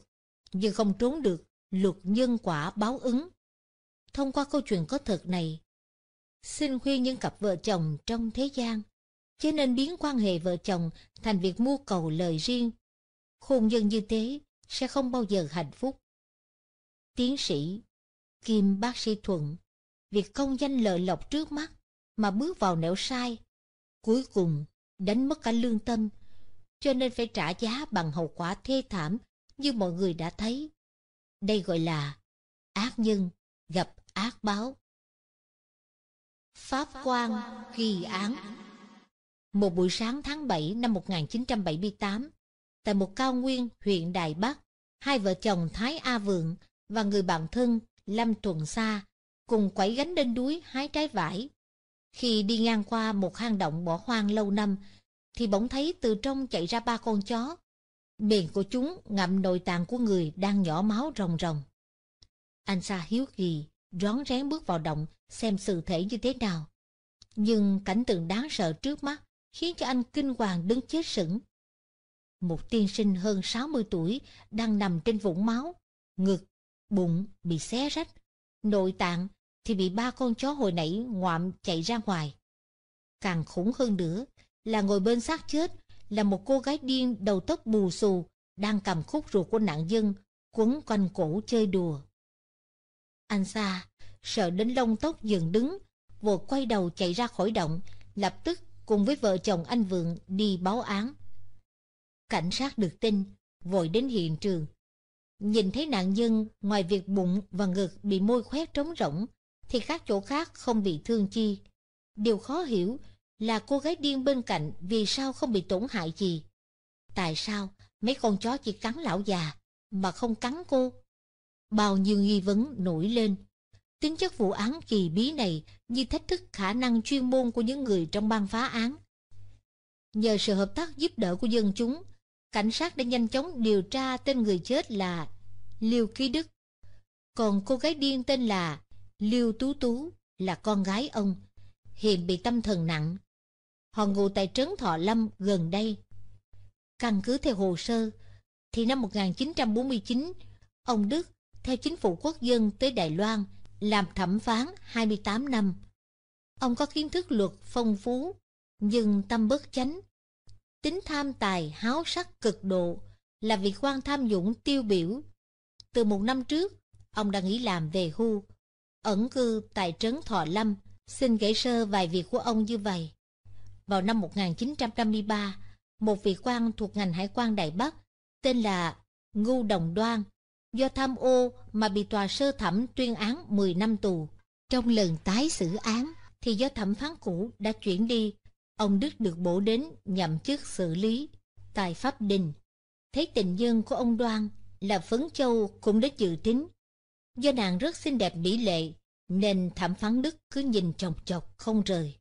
nhưng không trốn được luật nhân quả báo ứng. Thông qua câu chuyện có thật này, xin khuyên những cặp vợ chồng trong thế gian, chứ nên biến quan hệ vợ chồng thành việc mua cầu lời riêng. Khôn nhân như thế sẽ không bao giờ hạnh phúc. Tiến sĩ Kim Bác sĩ Thuận, việc công danh lợi lộc trước mắt mà bước vào nẻo sai. Cuối cùng, đánh mất cả lương tâm, cho nên phải trả giá bằng hậu quả thê thảm như mọi người đã thấy. Đây gọi là ác nhân gặp ác báo. Pháp quan kỳ án Một buổi sáng tháng 7 năm 1978, tại một cao nguyên huyện Đài Bắc, hai vợ chồng Thái A Vượng và người bạn thân Lâm Tuần Sa cùng quẩy gánh lên núi hái trái vải. Khi đi ngang qua một hang động bỏ hoang lâu năm, thì bỗng thấy từ trong chạy ra ba con chó. Miệng của chúng ngậm nội tạng của người đang nhỏ máu rồng rồng. Anh Sa hiếu kỳ, rón rén bước vào động xem sự thể như thế nào. Nhưng cảnh tượng đáng sợ trước mắt khiến cho anh kinh hoàng đứng chết sững. Một tiên sinh hơn 60 tuổi đang nằm trên vũng máu, ngực, bụng bị xé rách, nội tạng thì bị ba con chó hồi nãy ngoạm chạy ra ngoài. Càng khủng hơn nữa là ngồi bên xác chết là một cô gái điên đầu tóc bù xù đang cầm khúc ruột của nạn nhân quấn quanh cổ chơi đùa. Anh Sa sợ đến lông tóc dừng đứng vội quay đầu chạy ra khỏi động lập tức cùng với vợ chồng anh Vượng đi báo án. Cảnh sát được tin vội đến hiện trường nhìn thấy nạn nhân ngoài việc bụng và ngực bị môi khoét trống rỗng thì các chỗ khác không bị thương chi. Điều khó hiểu là cô gái điên bên cạnh vì sao không bị tổn hại gì. Tại sao mấy con chó chỉ cắn lão già mà không cắn cô? Bao nhiêu nghi vấn nổi lên. Tính chất vụ án kỳ bí này như thách thức khả năng chuyên môn của những người trong ban phá án. Nhờ sự hợp tác giúp đỡ của dân chúng, cảnh sát đã nhanh chóng điều tra tên người chết là Liêu Ký Đức. Còn cô gái điên tên là Lưu Tú Tú là con gái ông, hiện bị tâm thần nặng. Họ ngủ tại Trấn Thọ Lâm gần đây. Căn cứ theo hồ sơ, thì năm 1949, ông Đức theo chính phủ quốc dân tới Đài Loan làm thẩm phán 28 năm. Ông có kiến thức luật phong phú, nhưng tâm bất chánh. Tính tham tài háo sắc cực độ là vị quan tham nhũng tiêu biểu. Từ một năm trước, ông đã nghỉ làm về hưu ẩn cư tại trấn Thọ Lâm, xin kể sơ vài việc của ông như vậy. Vào năm 1953, một vị quan thuộc ngành hải quan Đại Bắc tên là Ngưu Đồng Đoan, do tham ô mà bị tòa sơ thẩm tuyên án 10 năm tù. Trong lần tái xử án thì do thẩm phán cũ đã chuyển đi, ông Đức được bổ đến nhậm chức xử lý tại pháp đình. Thấy tình nhân của ông Đoan là Phấn Châu cũng đã dự tính Do nàng rất xinh đẹp mỹ lệ, nên thẩm phán Đức cứ nhìn chồng chọc không rời.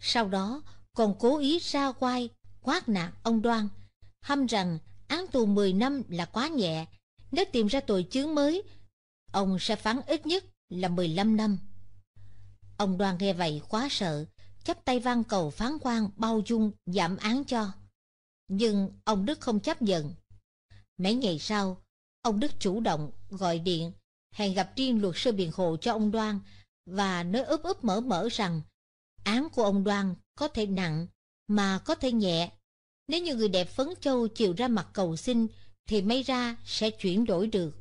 Sau đó còn cố ý ra quay, quát nạt ông Đoan, hăm rằng án tù 10 năm là quá nhẹ, nếu tìm ra tội chướng mới, ông sẽ phán ít nhất là 15 năm. Ông Đoan nghe vậy quá sợ, chắp tay van cầu phán quan bao dung giảm án cho. Nhưng ông Đức không chấp nhận. Mấy ngày sau, ông Đức chủ động gọi điện hẹn gặp riêng luật sư biện hộ cho ông Đoan và nói úp úp mở mở rằng án của ông Đoan có thể nặng mà có thể nhẹ. Nếu như người đẹp Phấn Châu chịu ra mặt cầu xin thì may ra sẽ chuyển đổi được.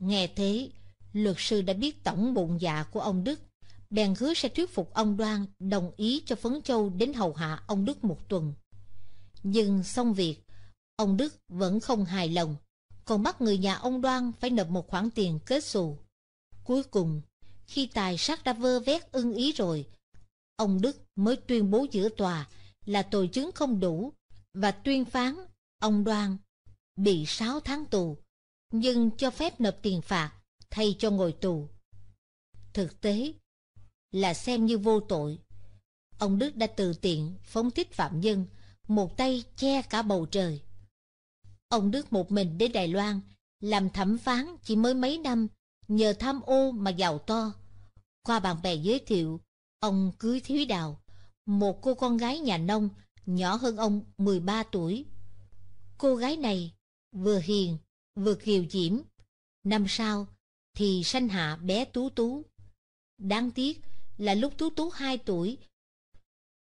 Nghe thế, luật sư đã biết tổng bụng dạ của ông Đức, bèn hứa sẽ thuyết phục ông Đoan đồng ý cho Phấn Châu đến hầu hạ ông Đức một tuần. Nhưng xong việc, ông Đức vẫn không hài lòng còn bắt người nhà ông Đoan phải nộp một khoản tiền kết xù. Cuối cùng, khi tài sát đã vơ vét ưng ý rồi, ông Đức mới tuyên bố giữa tòa là tội chứng không đủ và tuyên phán ông Đoan bị sáu tháng tù, nhưng cho phép nộp tiền phạt thay cho ngồi tù. Thực tế là xem như vô tội. Ông Đức đã từ tiện phóng thích phạm nhân, một tay che cả bầu trời. Ông Đức một mình đến Đài Loan, làm thẩm phán chỉ mới mấy năm, nhờ tham ô mà giàu to. Qua bạn bè giới thiệu, ông cưới Thúy Đào, một cô con gái nhà nông, nhỏ hơn ông 13 tuổi. Cô gái này vừa hiền, vừa kiều diễm. Năm sau thì sanh hạ bé Tú Tú. Đáng tiếc là lúc Tú Tú 2 tuổi,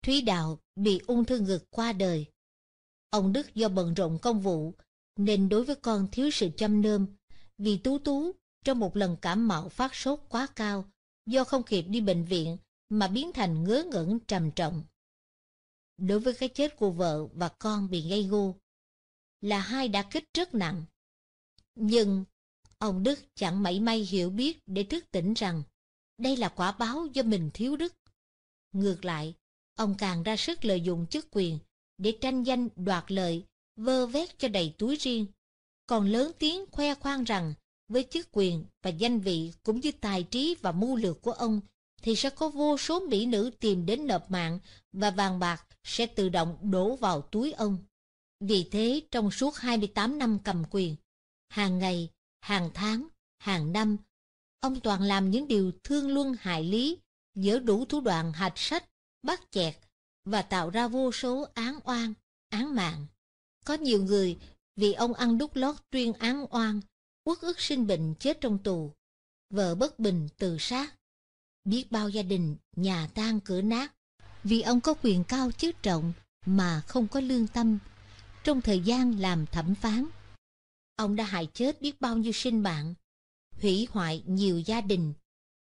Thúy Đào bị ung thư ngực qua đời. Ông Đức do bận rộn công vụ nên đối với con thiếu sự chăm nơm. Vì Tú Tú, trong một lần cảm mạo phát sốt quá cao, do không kịp đi bệnh viện mà biến thành ngớ ngẩn trầm trọng. Đối với cái chết của vợ và con bị gây gô, là hai đã kích rất nặng. Nhưng, ông Đức chẳng mảy may hiểu biết để thức tỉnh rằng đây là quả báo do mình thiếu đức. Ngược lại, ông càng ra sức lợi dụng chức quyền để tranh danh đoạt lợi vơ vét cho đầy túi riêng, còn lớn tiếng khoe khoang rằng với chức quyền và danh vị cũng như tài trí và mưu lược của ông thì sẽ có vô số mỹ nữ tìm đến nộp mạng và vàng bạc sẽ tự động đổ vào túi ông. Vì thế trong suốt 28 năm cầm quyền, hàng ngày, hàng tháng, hàng năm, ông toàn làm những điều thương luân hại lý, dỡ đủ thủ đoạn hạch sách, bắt chẹt và tạo ra vô số án oan, án mạng. Có nhiều người vì ông ăn đút lót tuyên án oan, uất ức sinh bệnh chết trong tù, vợ bất bình tự sát. Biết bao gia đình, nhà tan cửa nát, vì ông có quyền cao chức trọng mà không có lương tâm. Trong thời gian làm thẩm phán, ông đã hại chết biết bao nhiêu sinh mạng, hủy hoại nhiều gia đình,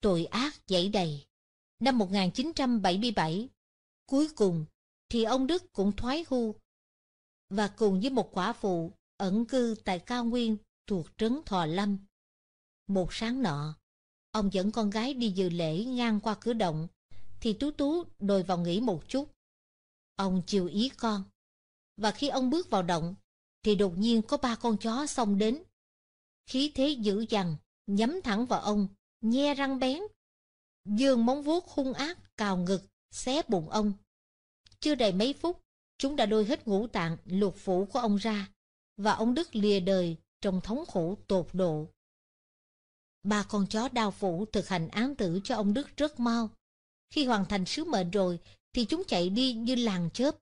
tội ác dẫy đầy. Năm 1977, cuối cùng thì ông Đức cũng thoái hưu và cùng với một quả phụ ẩn cư tại cao nguyên thuộc trấn Thò Lâm. Một sáng nọ, ông dẫn con gái đi dự lễ ngang qua cửa động, thì Tú Tú đồi vào nghỉ một chút. Ông chiều ý con, và khi ông bước vào động, thì đột nhiên có ba con chó xông đến. Khí thế dữ dằn, nhắm thẳng vào ông, nhe răng bén. Dương móng vuốt hung ác cào ngực, xé bụng ông. Chưa đầy mấy phút, Chúng đã đôi hết ngũ tạng lục phủ của ông ra và ông Đức lìa đời trong thống khổ tột độ. Ba con chó đao phủ thực hành án tử cho ông Đức rất mau. Khi hoàn thành sứ mệnh rồi thì chúng chạy đi như làng chớp,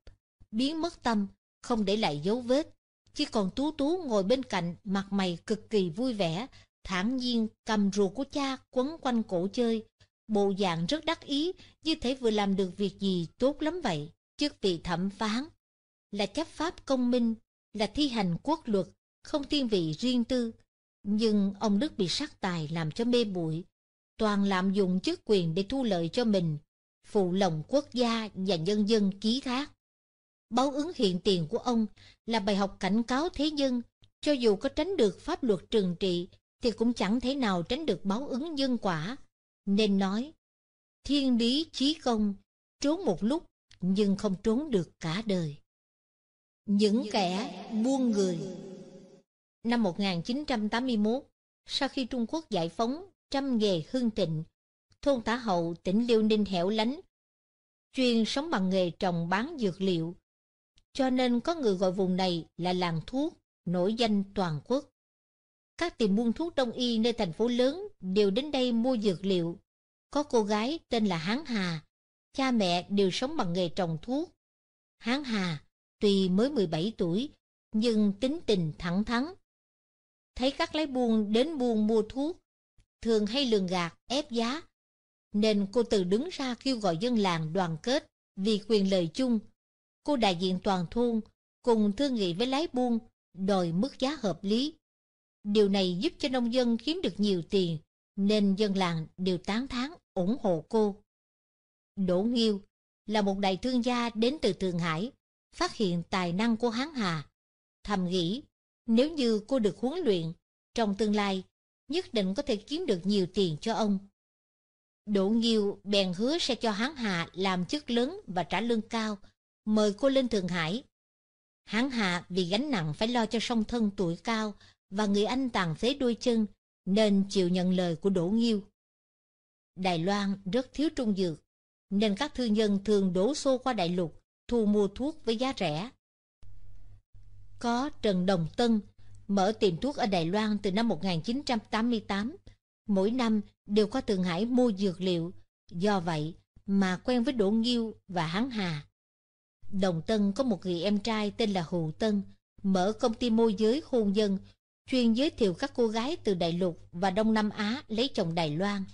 biến mất tâm, không để lại dấu vết. Chỉ còn Tú Tú ngồi bên cạnh mặt mày cực kỳ vui vẻ, thản nhiên cầm ruột của cha quấn quanh cổ chơi, bộ dạng rất đắc ý như thể vừa làm được việc gì tốt lắm vậy chức vị thẩm phán, là chấp pháp công minh, là thi hành quốc luật, không thiên vị riêng tư. Nhưng ông Đức bị sát tài làm cho mê bụi, toàn lạm dụng chức quyền để thu lợi cho mình, phụ lòng quốc gia và nhân dân ký thác. Báo ứng hiện tiền của ông là bài học cảnh cáo thế nhân, cho dù có tránh được pháp luật trừng trị thì cũng chẳng thể nào tránh được báo ứng nhân quả. Nên nói, thiên lý chí công, trốn một lúc nhưng không trốn được cả đời. Những kẻ buôn người Năm 1981, sau khi Trung Quốc giải phóng, trăm nghề hương tịnh, thôn Tả Hậu, tỉnh Liêu Ninh hẻo lánh, chuyên sống bằng nghề trồng bán dược liệu. Cho nên có người gọi vùng này là làng thuốc, nổi danh toàn quốc. Các tiệm buôn thuốc đông y nơi thành phố lớn đều đến đây mua dược liệu. Có cô gái tên là Hán Hà, cha mẹ đều sống bằng nghề trồng thuốc. Hán Hà, tuy mới 17 tuổi, nhưng tính tình thẳng thắn. Thấy các lái buôn đến buôn mua thuốc, thường hay lường gạt, ép giá. Nên cô từ đứng ra kêu gọi dân làng đoàn kết vì quyền lợi chung. Cô đại diện toàn thôn, cùng thương nghị với lái buôn, đòi mức giá hợp lý. Điều này giúp cho nông dân kiếm được nhiều tiền, nên dân làng đều tán thán ủng hộ cô. Đỗ Nghiêu là một đại thương gia đến từ Thượng Hải, phát hiện tài năng của Hán Hà. Thầm nghĩ, nếu như cô được huấn luyện, trong tương lai, nhất định có thể kiếm được nhiều tiền cho ông. Đỗ Nghiêu bèn hứa sẽ cho Hán Hà làm chức lớn và trả lương cao, mời cô lên Thượng Hải. Hán Hà vì gánh nặng phải lo cho song thân tuổi cao và người anh tàn phế đôi chân, nên chịu nhận lời của Đỗ Nghiêu. Đài Loan rất thiếu trung dược, nên các thương nhân thường đổ xô qua đại lục thu mua thuốc với giá rẻ. Có Trần Đồng Tân mở tiệm thuốc ở Đài Loan từ năm 1988, mỗi năm đều qua Thượng Hải mua dược liệu, do vậy mà quen với Đỗ Nghiêu và Hán Hà. Đồng Tân có một người em trai tên là Hù Tân, mở công ty môi giới hôn nhân, chuyên giới thiệu các cô gái từ Đại Lục và Đông Nam Á lấy chồng Đài Loan.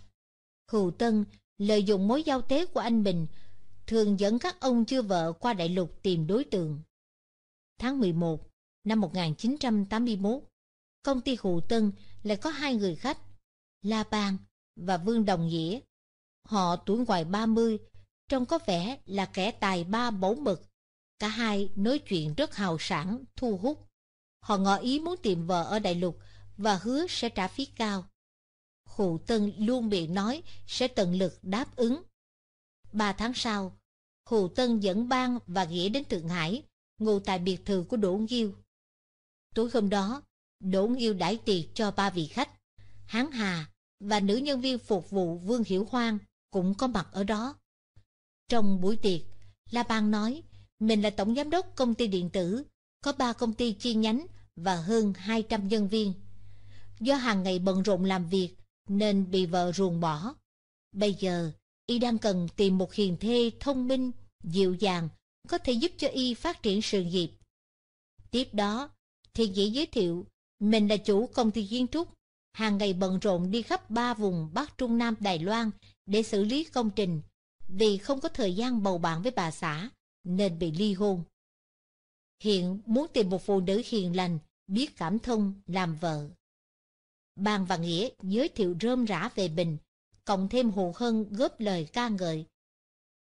Hù Tân lợi dụng mối giao tế của anh Bình, thường dẫn các ông chưa vợ qua đại lục tìm đối tượng. Tháng 11 năm 1981, công ty Hù Tân lại có hai người khách, La Bang và Vương Đồng nghĩa Họ tuổi ngoài 30, trông có vẻ là kẻ tài ba bổ mực. Cả hai nói chuyện rất hào sảng, thu hút. Họ ngỏ ý muốn tìm vợ ở đại lục và hứa sẽ trả phí cao. Khụ Tân luôn miệng nói sẽ tận lực đáp ứng. Ba tháng sau, Khụ Tân dẫn Bang và Nghĩa đến Thượng Hải, ngủ tại biệt thự của Đỗ Nghiêu. Tối hôm đó, Đỗ Nghiêu đãi tiệc cho ba vị khách. Hán Hà và nữ nhân viên phục vụ Vương Hiểu Hoang cũng có mặt ở đó. Trong buổi tiệc, La Bang nói mình là tổng giám đốc công ty điện tử, có ba công ty chi nhánh và hơn 200 nhân viên. Do hàng ngày bận rộn làm việc, nên bị vợ ruồng bỏ. Bây giờ, y đang cần tìm một hiền thê thông minh, dịu dàng, có thể giúp cho y phát triển sự nghiệp. Tiếp đó, Thiên Dĩ giới thiệu, mình là chủ công ty kiến trúc, hàng ngày bận rộn đi khắp ba vùng Bắc Trung Nam Đài Loan để xử lý công trình, vì không có thời gian bầu bạn với bà xã, nên bị ly hôn. Hiện muốn tìm một phụ nữ hiền lành, biết cảm thông, làm vợ. Bàn và Nghĩa giới thiệu rơm rã về Bình, cộng thêm Hồ Hân góp lời ca ngợi.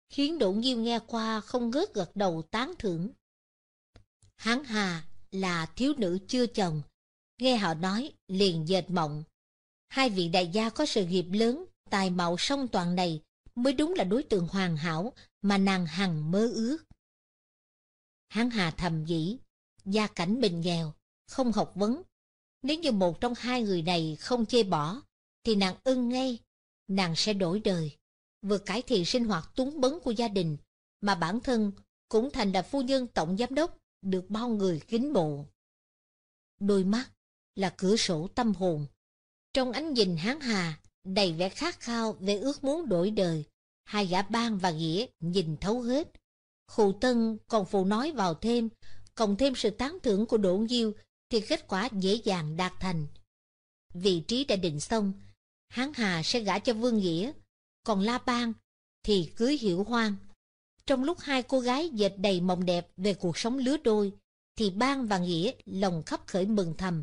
Khiến Đỗ Nhiêu nghe qua không ngớt gật đầu tán thưởng. Hán Hà là thiếu nữ chưa chồng, nghe họ nói liền dệt mộng. Hai vị đại gia có sự nghiệp lớn, tài mạo song toàn này mới đúng là đối tượng hoàn hảo mà nàng hằng mơ ước. Hán Hà thầm dĩ, gia cảnh bình nghèo, không học vấn, nếu như một trong hai người này không chê bỏ, thì nàng ưng ngay, nàng sẽ đổi đời, vừa cải thiện sinh hoạt túng bấn của gia đình, mà bản thân cũng thành là phu nhân tổng giám đốc được bao người kính mộ. Đôi mắt là cửa sổ tâm hồn, trong ánh nhìn hán hà đầy vẻ khát khao về ước muốn đổi đời, hai gã bang và nghĩa nhìn thấu hết. Khù Tân còn phụ nói vào thêm, cộng thêm sự tán thưởng của Đỗ Diêu thì kết quả dễ dàng đạt thành. Vị trí đã định xong, Hán Hà sẽ gả cho Vương Nghĩa, còn La Bang thì cưới Hiểu Hoang. Trong lúc hai cô gái dệt đầy mộng đẹp về cuộc sống lứa đôi, thì Bang và Nghĩa lòng khắp khởi mừng thầm,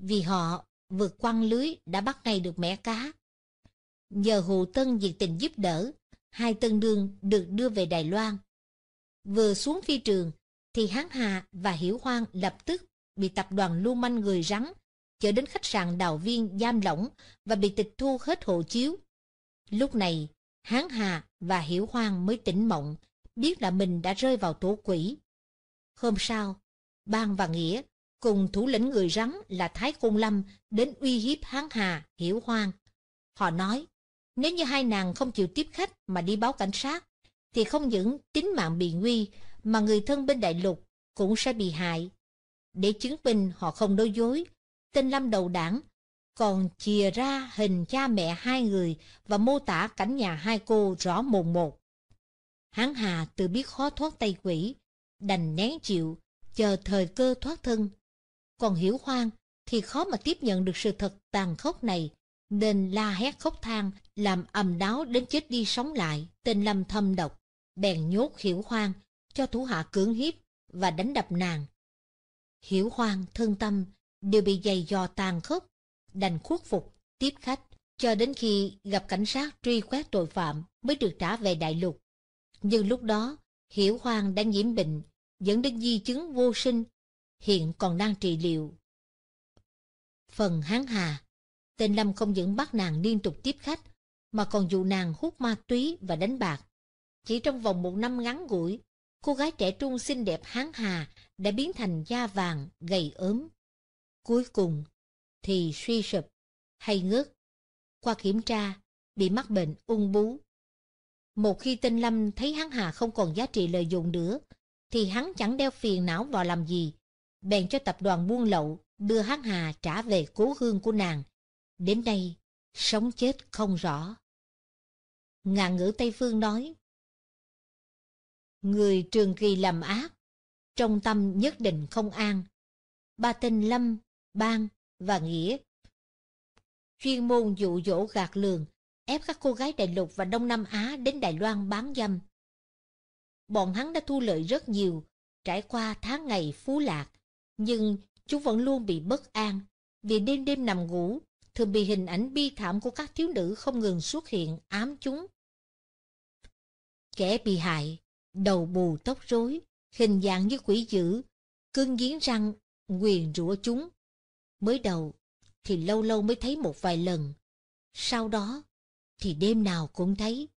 vì họ vượt quăng lưới đã bắt ngay được mẻ cá. Nhờ Hồ Tân nhiệt tình giúp đỡ, hai tân đương được đưa về Đài Loan. Vừa xuống phi trường, thì Hán Hà và Hiểu Hoang lập tức bị tập đoàn lưu manh người rắn chở đến khách sạn đào viên giam lỏng và bị tịch thu hết hộ chiếu. Lúc này, Hán Hà và Hiểu Hoang mới tỉnh mộng, biết là mình đã rơi vào tổ quỷ. Hôm sau, Bang và Nghĩa cùng thủ lĩnh người rắn là Thái Côn Lâm đến uy hiếp Hán Hà, Hiểu Hoang. Họ nói, nếu như hai nàng không chịu tiếp khách mà đi báo cảnh sát, thì không những tính mạng bị nguy mà người thân bên đại lục cũng sẽ bị hại để chứng minh họ không nói dối. Tên Lâm đầu đảng còn chìa ra hình cha mẹ hai người và mô tả cảnh nhà hai cô rõ mồn một. Hán Hà tự biết khó thoát tay quỷ, đành nén chịu, chờ thời cơ thoát thân. Còn Hiểu Hoang thì khó mà tiếp nhận được sự thật tàn khốc này, nên la hét khóc than, làm ầm đáo đến chết đi sống lại, tên Lâm thâm độc, bèn nhốt Hiểu Hoang, cho thủ hạ cưỡng hiếp và đánh đập nàng hiểu hoang, thân tâm đều bị dày dò tàn khốc, đành khuất phục, tiếp khách, cho đến khi gặp cảnh sát truy quét tội phạm mới được trả về đại lục. Nhưng lúc đó, hiểu hoang đã nhiễm bệnh, dẫn đến di chứng vô sinh, hiện còn đang trị liệu. Phần Hán Hà Tên Lâm không những bắt nàng liên tục tiếp khách, mà còn dụ nàng hút ma túy và đánh bạc. Chỉ trong vòng một năm ngắn ngủi, cô gái trẻ trung xinh đẹp hán hà đã biến thành da vàng, gầy ốm. Cuối cùng thì suy sụp hay ngất. Qua kiểm tra, bị mắc bệnh ung bú. Một khi Tinh Lâm thấy hán Hà không còn giá trị lợi dụng nữa, thì hắn chẳng đeo phiền não vào làm gì. Bèn cho tập đoàn buôn lậu đưa hán Hà trả về cố hương của nàng. Đến nay sống chết không rõ. Ngạn ngữ Tây Phương nói, người trường kỳ làm ác, trong tâm nhất định không an. Ba tên Lâm, Ban và Nghĩa chuyên môn dụ dỗ gạt lường, ép các cô gái đại lục và Đông Nam Á đến Đài Loan bán dâm. Bọn hắn đã thu lợi rất nhiều, trải qua tháng ngày phú lạc, nhưng chúng vẫn luôn bị bất an, vì đêm đêm nằm ngủ, thường bị hình ảnh bi thảm của các thiếu nữ không ngừng xuất hiện ám chúng. Kẻ bị hại đầu bù tóc rối, hình dạng như quỷ dữ, cưng giếng răng, quyền rủa chúng. Mới đầu thì lâu lâu mới thấy một vài lần, sau đó thì đêm nào cũng thấy.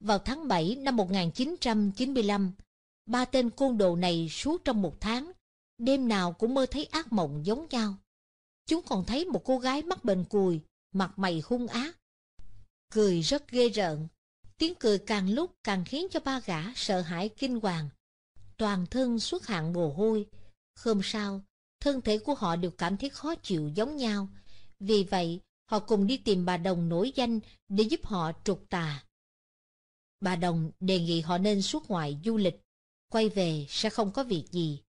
Vào tháng 7 năm 1995, ba tên côn đồ này suốt trong một tháng, đêm nào cũng mơ thấy ác mộng giống nhau. Chúng còn thấy một cô gái mắc bệnh cùi, mặt mày hung ác, cười rất ghê rợn, Tiếng cười càng lúc càng khiến cho ba gã sợ hãi kinh hoàng. Toàn thân xuất hạng mồ hôi. Hôm sau, thân thể của họ đều cảm thấy khó chịu giống nhau. Vì vậy, họ cùng đi tìm bà Đồng nổi danh để giúp họ trục tà. Bà Đồng đề nghị họ nên xuất ngoại du lịch, quay về sẽ không có việc gì.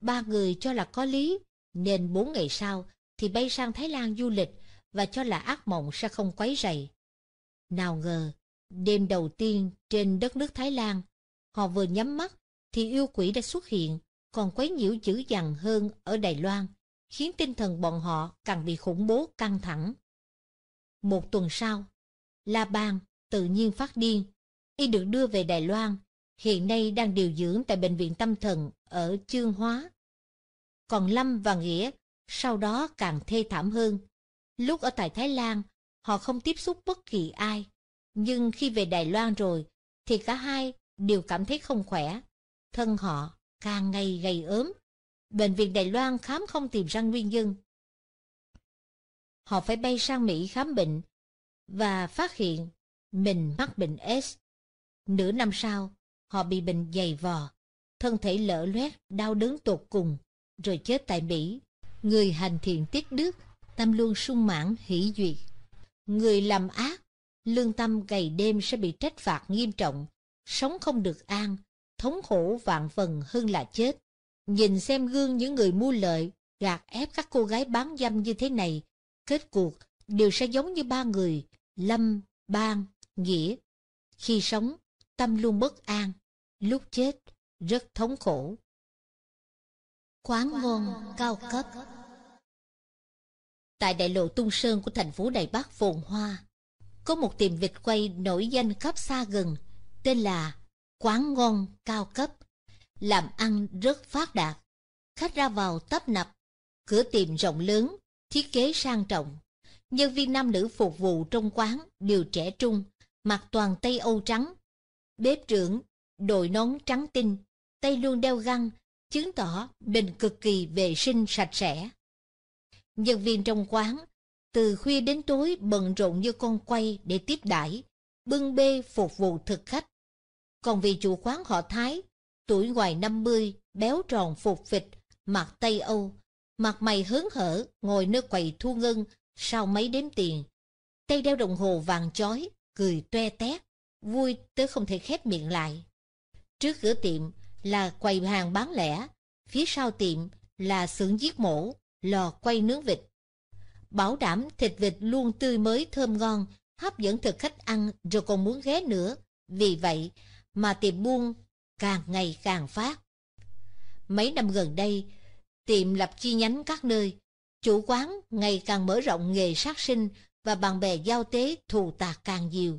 Ba người cho là có lý, nên bốn ngày sau thì bay sang Thái Lan du lịch và cho là ác mộng sẽ không quấy rầy. Nào ngờ, Đêm đầu tiên trên đất nước Thái Lan, họ vừa nhắm mắt thì yêu quỷ đã xuất hiện, còn quấy nhiễu dữ dằn hơn ở Đài Loan, khiến tinh thần bọn họ càng bị khủng bố căng thẳng. Một tuần sau, La Bang tự nhiên phát điên, y được đưa về Đài Loan, hiện nay đang điều dưỡng tại bệnh viện tâm thần ở Chương Hóa. Còn Lâm và Nghĩa sau đó càng thê thảm hơn. Lúc ở tại Thái Lan, họ không tiếp xúc bất kỳ ai, nhưng khi về Đài Loan rồi, thì cả hai đều cảm thấy không khỏe. Thân họ càng ngày gầy ốm. Bệnh viện Đài Loan khám không tìm ra nguyên nhân. Họ phải bay sang Mỹ khám bệnh và phát hiện mình mắc bệnh S. Nửa năm sau, họ bị bệnh dày vò, thân thể lỡ loét, đau đớn tột cùng, rồi chết tại Mỹ. Người hành thiện tiết đức, tâm luôn sung mãn hỷ duyệt. Người làm ác lương tâm ngày đêm sẽ bị trách phạt nghiêm trọng, sống không được an, thống khổ vạn phần hơn là chết. Nhìn xem gương những người mua lợi, gạt ép các cô gái bán dâm như thế này, kết cuộc đều sẽ giống như ba người, Lâm, Bang, Nghĩa. Khi sống, tâm luôn bất an, lúc chết, rất thống khổ. Quán ngôn cao cấp Tại đại lộ Tung Sơn của thành phố Đài Bắc phồn hoa, có một tiệm vịt quay nổi danh khắp xa gần, tên là Quán Ngon Cao Cấp, làm ăn rất phát đạt. Khách ra vào tấp nập, cửa tiệm rộng lớn, thiết kế sang trọng. Nhân viên nam nữ phục vụ trong quán đều trẻ trung, mặc toàn Tây Âu trắng. Bếp trưởng, đội nón trắng tinh, tay luôn đeo găng, chứng tỏ mình cực kỳ vệ sinh sạch sẽ. Nhân viên trong quán từ khuya đến tối bận rộn như con quay để tiếp đãi bưng bê phục vụ thực khách. Còn vị chủ quán họ Thái, tuổi ngoài năm mươi, béo tròn phục vịt, mặt Tây Âu, mặt mày hớn hở, ngồi nơi quầy thu ngân, sau mấy đếm tiền. Tay đeo đồng hồ vàng chói, cười toe tét, vui tới không thể khép miệng lại. Trước cửa tiệm là quầy hàng bán lẻ, phía sau tiệm là xưởng giết mổ, lò quay nướng vịt bảo đảm thịt vịt luôn tươi mới thơm ngon, hấp dẫn thực khách ăn rồi còn muốn ghé nữa. Vì vậy mà tiệm buôn càng ngày càng phát. Mấy năm gần đây, tiệm lập chi nhánh các nơi, chủ quán ngày càng mở rộng nghề sát sinh và bạn bè giao tế thù tạc càng nhiều.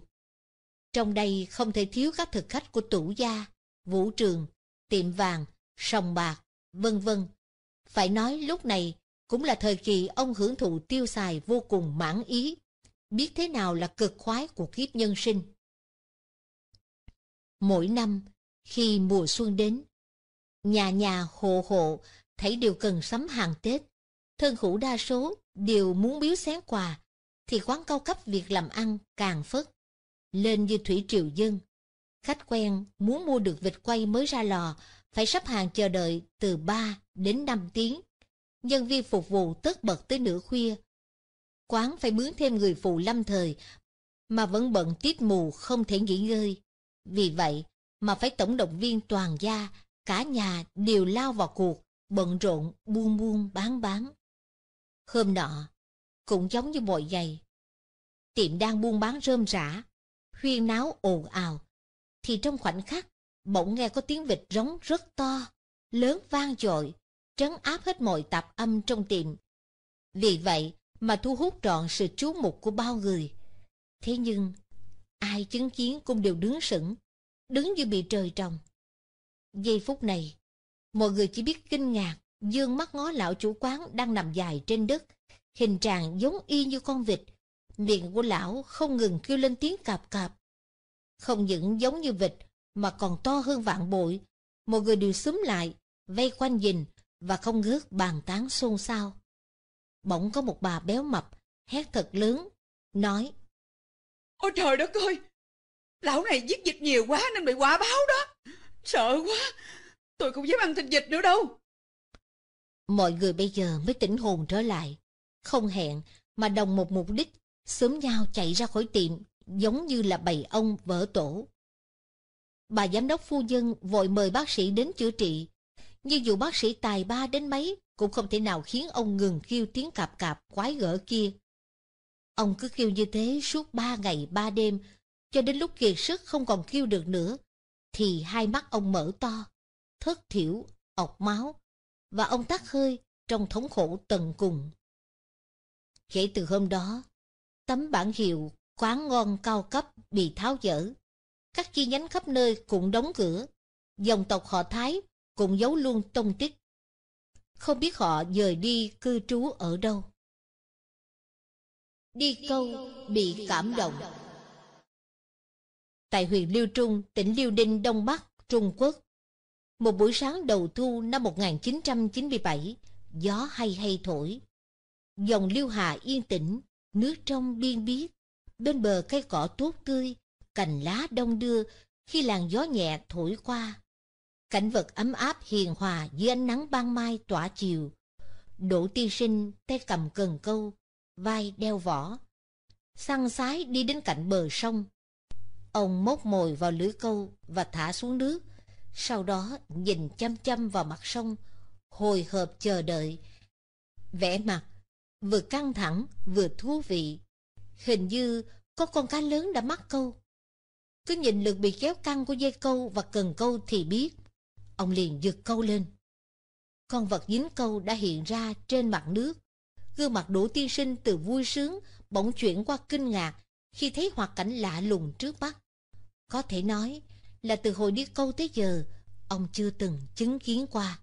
Trong đây không thể thiếu các thực khách của tủ gia, vũ trường, tiệm vàng, sòng bạc, vân vân. Phải nói lúc này cũng là thời kỳ ông hưởng thụ tiêu xài vô cùng mãn ý, biết thế nào là cực khoái của kiếp nhân sinh. Mỗi năm, khi mùa xuân đến, nhà nhà hộ hộ thấy đều cần sắm hàng Tết, thân hữu đa số đều muốn biếu xén quà, thì quán cao cấp việc làm ăn càng phất, lên như thủy triều dân. Khách quen muốn mua được vịt quay mới ra lò, phải sắp hàng chờ đợi từ 3 đến 5 tiếng nhân viên phục vụ tất bật tới nửa khuya. Quán phải mướn thêm người phụ lâm thời, mà vẫn bận tiết mù không thể nghỉ ngơi. Vì vậy mà phải tổng động viên toàn gia, cả nhà đều lao vào cuộc, bận rộn buôn buôn bán bán. Hôm nọ, cũng giống như mọi ngày, tiệm đang buôn bán rơm rã, huyên náo ồn ào, thì trong khoảnh khắc bỗng nghe có tiếng vịt rống rất to, lớn vang dội, trấn áp hết mọi tạp âm trong tiệm. Vì vậy mà thu hút trọn sự chú mục của bao người. Thế nhưng, ai chứng kiến cũng đều đứng sững, đứng như bị trời trồng. Giây phút này, mọi người chỉ biết kinh ngạc, dương mắt ngó lão chủ quán đang nằm dài trên đất, hình trạng giống y như con vịt, miệng của lão không ngừng kêu lên tiếng cạp cạp. Không những giống như vịt, mà còn to hơn vạn bội, mọi người đều xúm lại, vây quanh nhìn, và không ngước bàn tán xôn xao. Bỗng có một bà béo mập hét thật lớn, nói Ôi trời đất ơi! Lão này giết dịch nhiều quá nên bị quả báo đó! Sợ quá! Tôi không dám ăn thịt dịch nữa đâu! Mọi người bây giờ mới tỉnh hồn trở lại. Không hẹn mà đồng một mục đích sớm nhau chạy ra khỏi tiệm giống như là bầy ông vỡ tổ. Bà giám đốc phu nhân vội mời bác sĩ đến chữa trị nhưng dù bác sĩ tài ba đến mấy cũng không thể nào khiến ông ngừng kêu tiếng cạp cạp quái gở kia. Ông cứ kêu như thế suốt ba ngày ba đêm, cho đến lúc kiệt sức không còn kêu được nữa, thì hai mắt ông mở to, thất thiểu, ọc máu, và ông tắt hơi trong thống khổ tận cùng. Kể từ hôm đó, tấm bản hiệu quán ngon cao cấp bị tháo dỡ, các chi nhánh khắp nơi cũng đóng cửa, dòng tộc họ Thái cũng giấu luôn tông tích. Không biết họ dời đi cư trú ở đâu. Đi câu bị cảm động Tại huyện Liêu Trung, tỉnh Liêu Ninh, Đông Bắc, Trung Quốc. Một buổi sáng đầu thu năm 1997, gió hay hay thổi. Dòng Liêu Hà yên tĩnh, nước trong biên biết bên bờ cây cỏ tốt tươi, cành lá đông đưa khi làn gió nhẹ thổi qua. Cảnh vật ấm áp hiền hòa dưới ánh nắng ban mai tỏa chiều. Đỗ ti sinh tay cầm cần câu, vai đeo vỏ. Săn sái đi đến cạnh bờ sông. Ông móc mồi vào lưới câu và thả xuống nước. Sau đó nhìn chăm chăm vào mặt sông, hồi hộp chờ đợi. vẻ mặt, vừa căng thẳng vừa thú vị. Hình như có con cá lớn đã mắc câu. Cứ nhìn lực bị kéo căng của dây câu và cần câu thì biết ông liền giật câu lên. Con vật dính câu đã hiện ra trên mặt nước. Gương mặt đủ Tiên Sinh từ vui sướng bỗng chuyển qua kinh ngạc khi thấy hoạt cảnh lạ lùng trước mắt. Có thể nói là từ hồi đi câu tới giờ, ông chưa từng chứng kiến qua.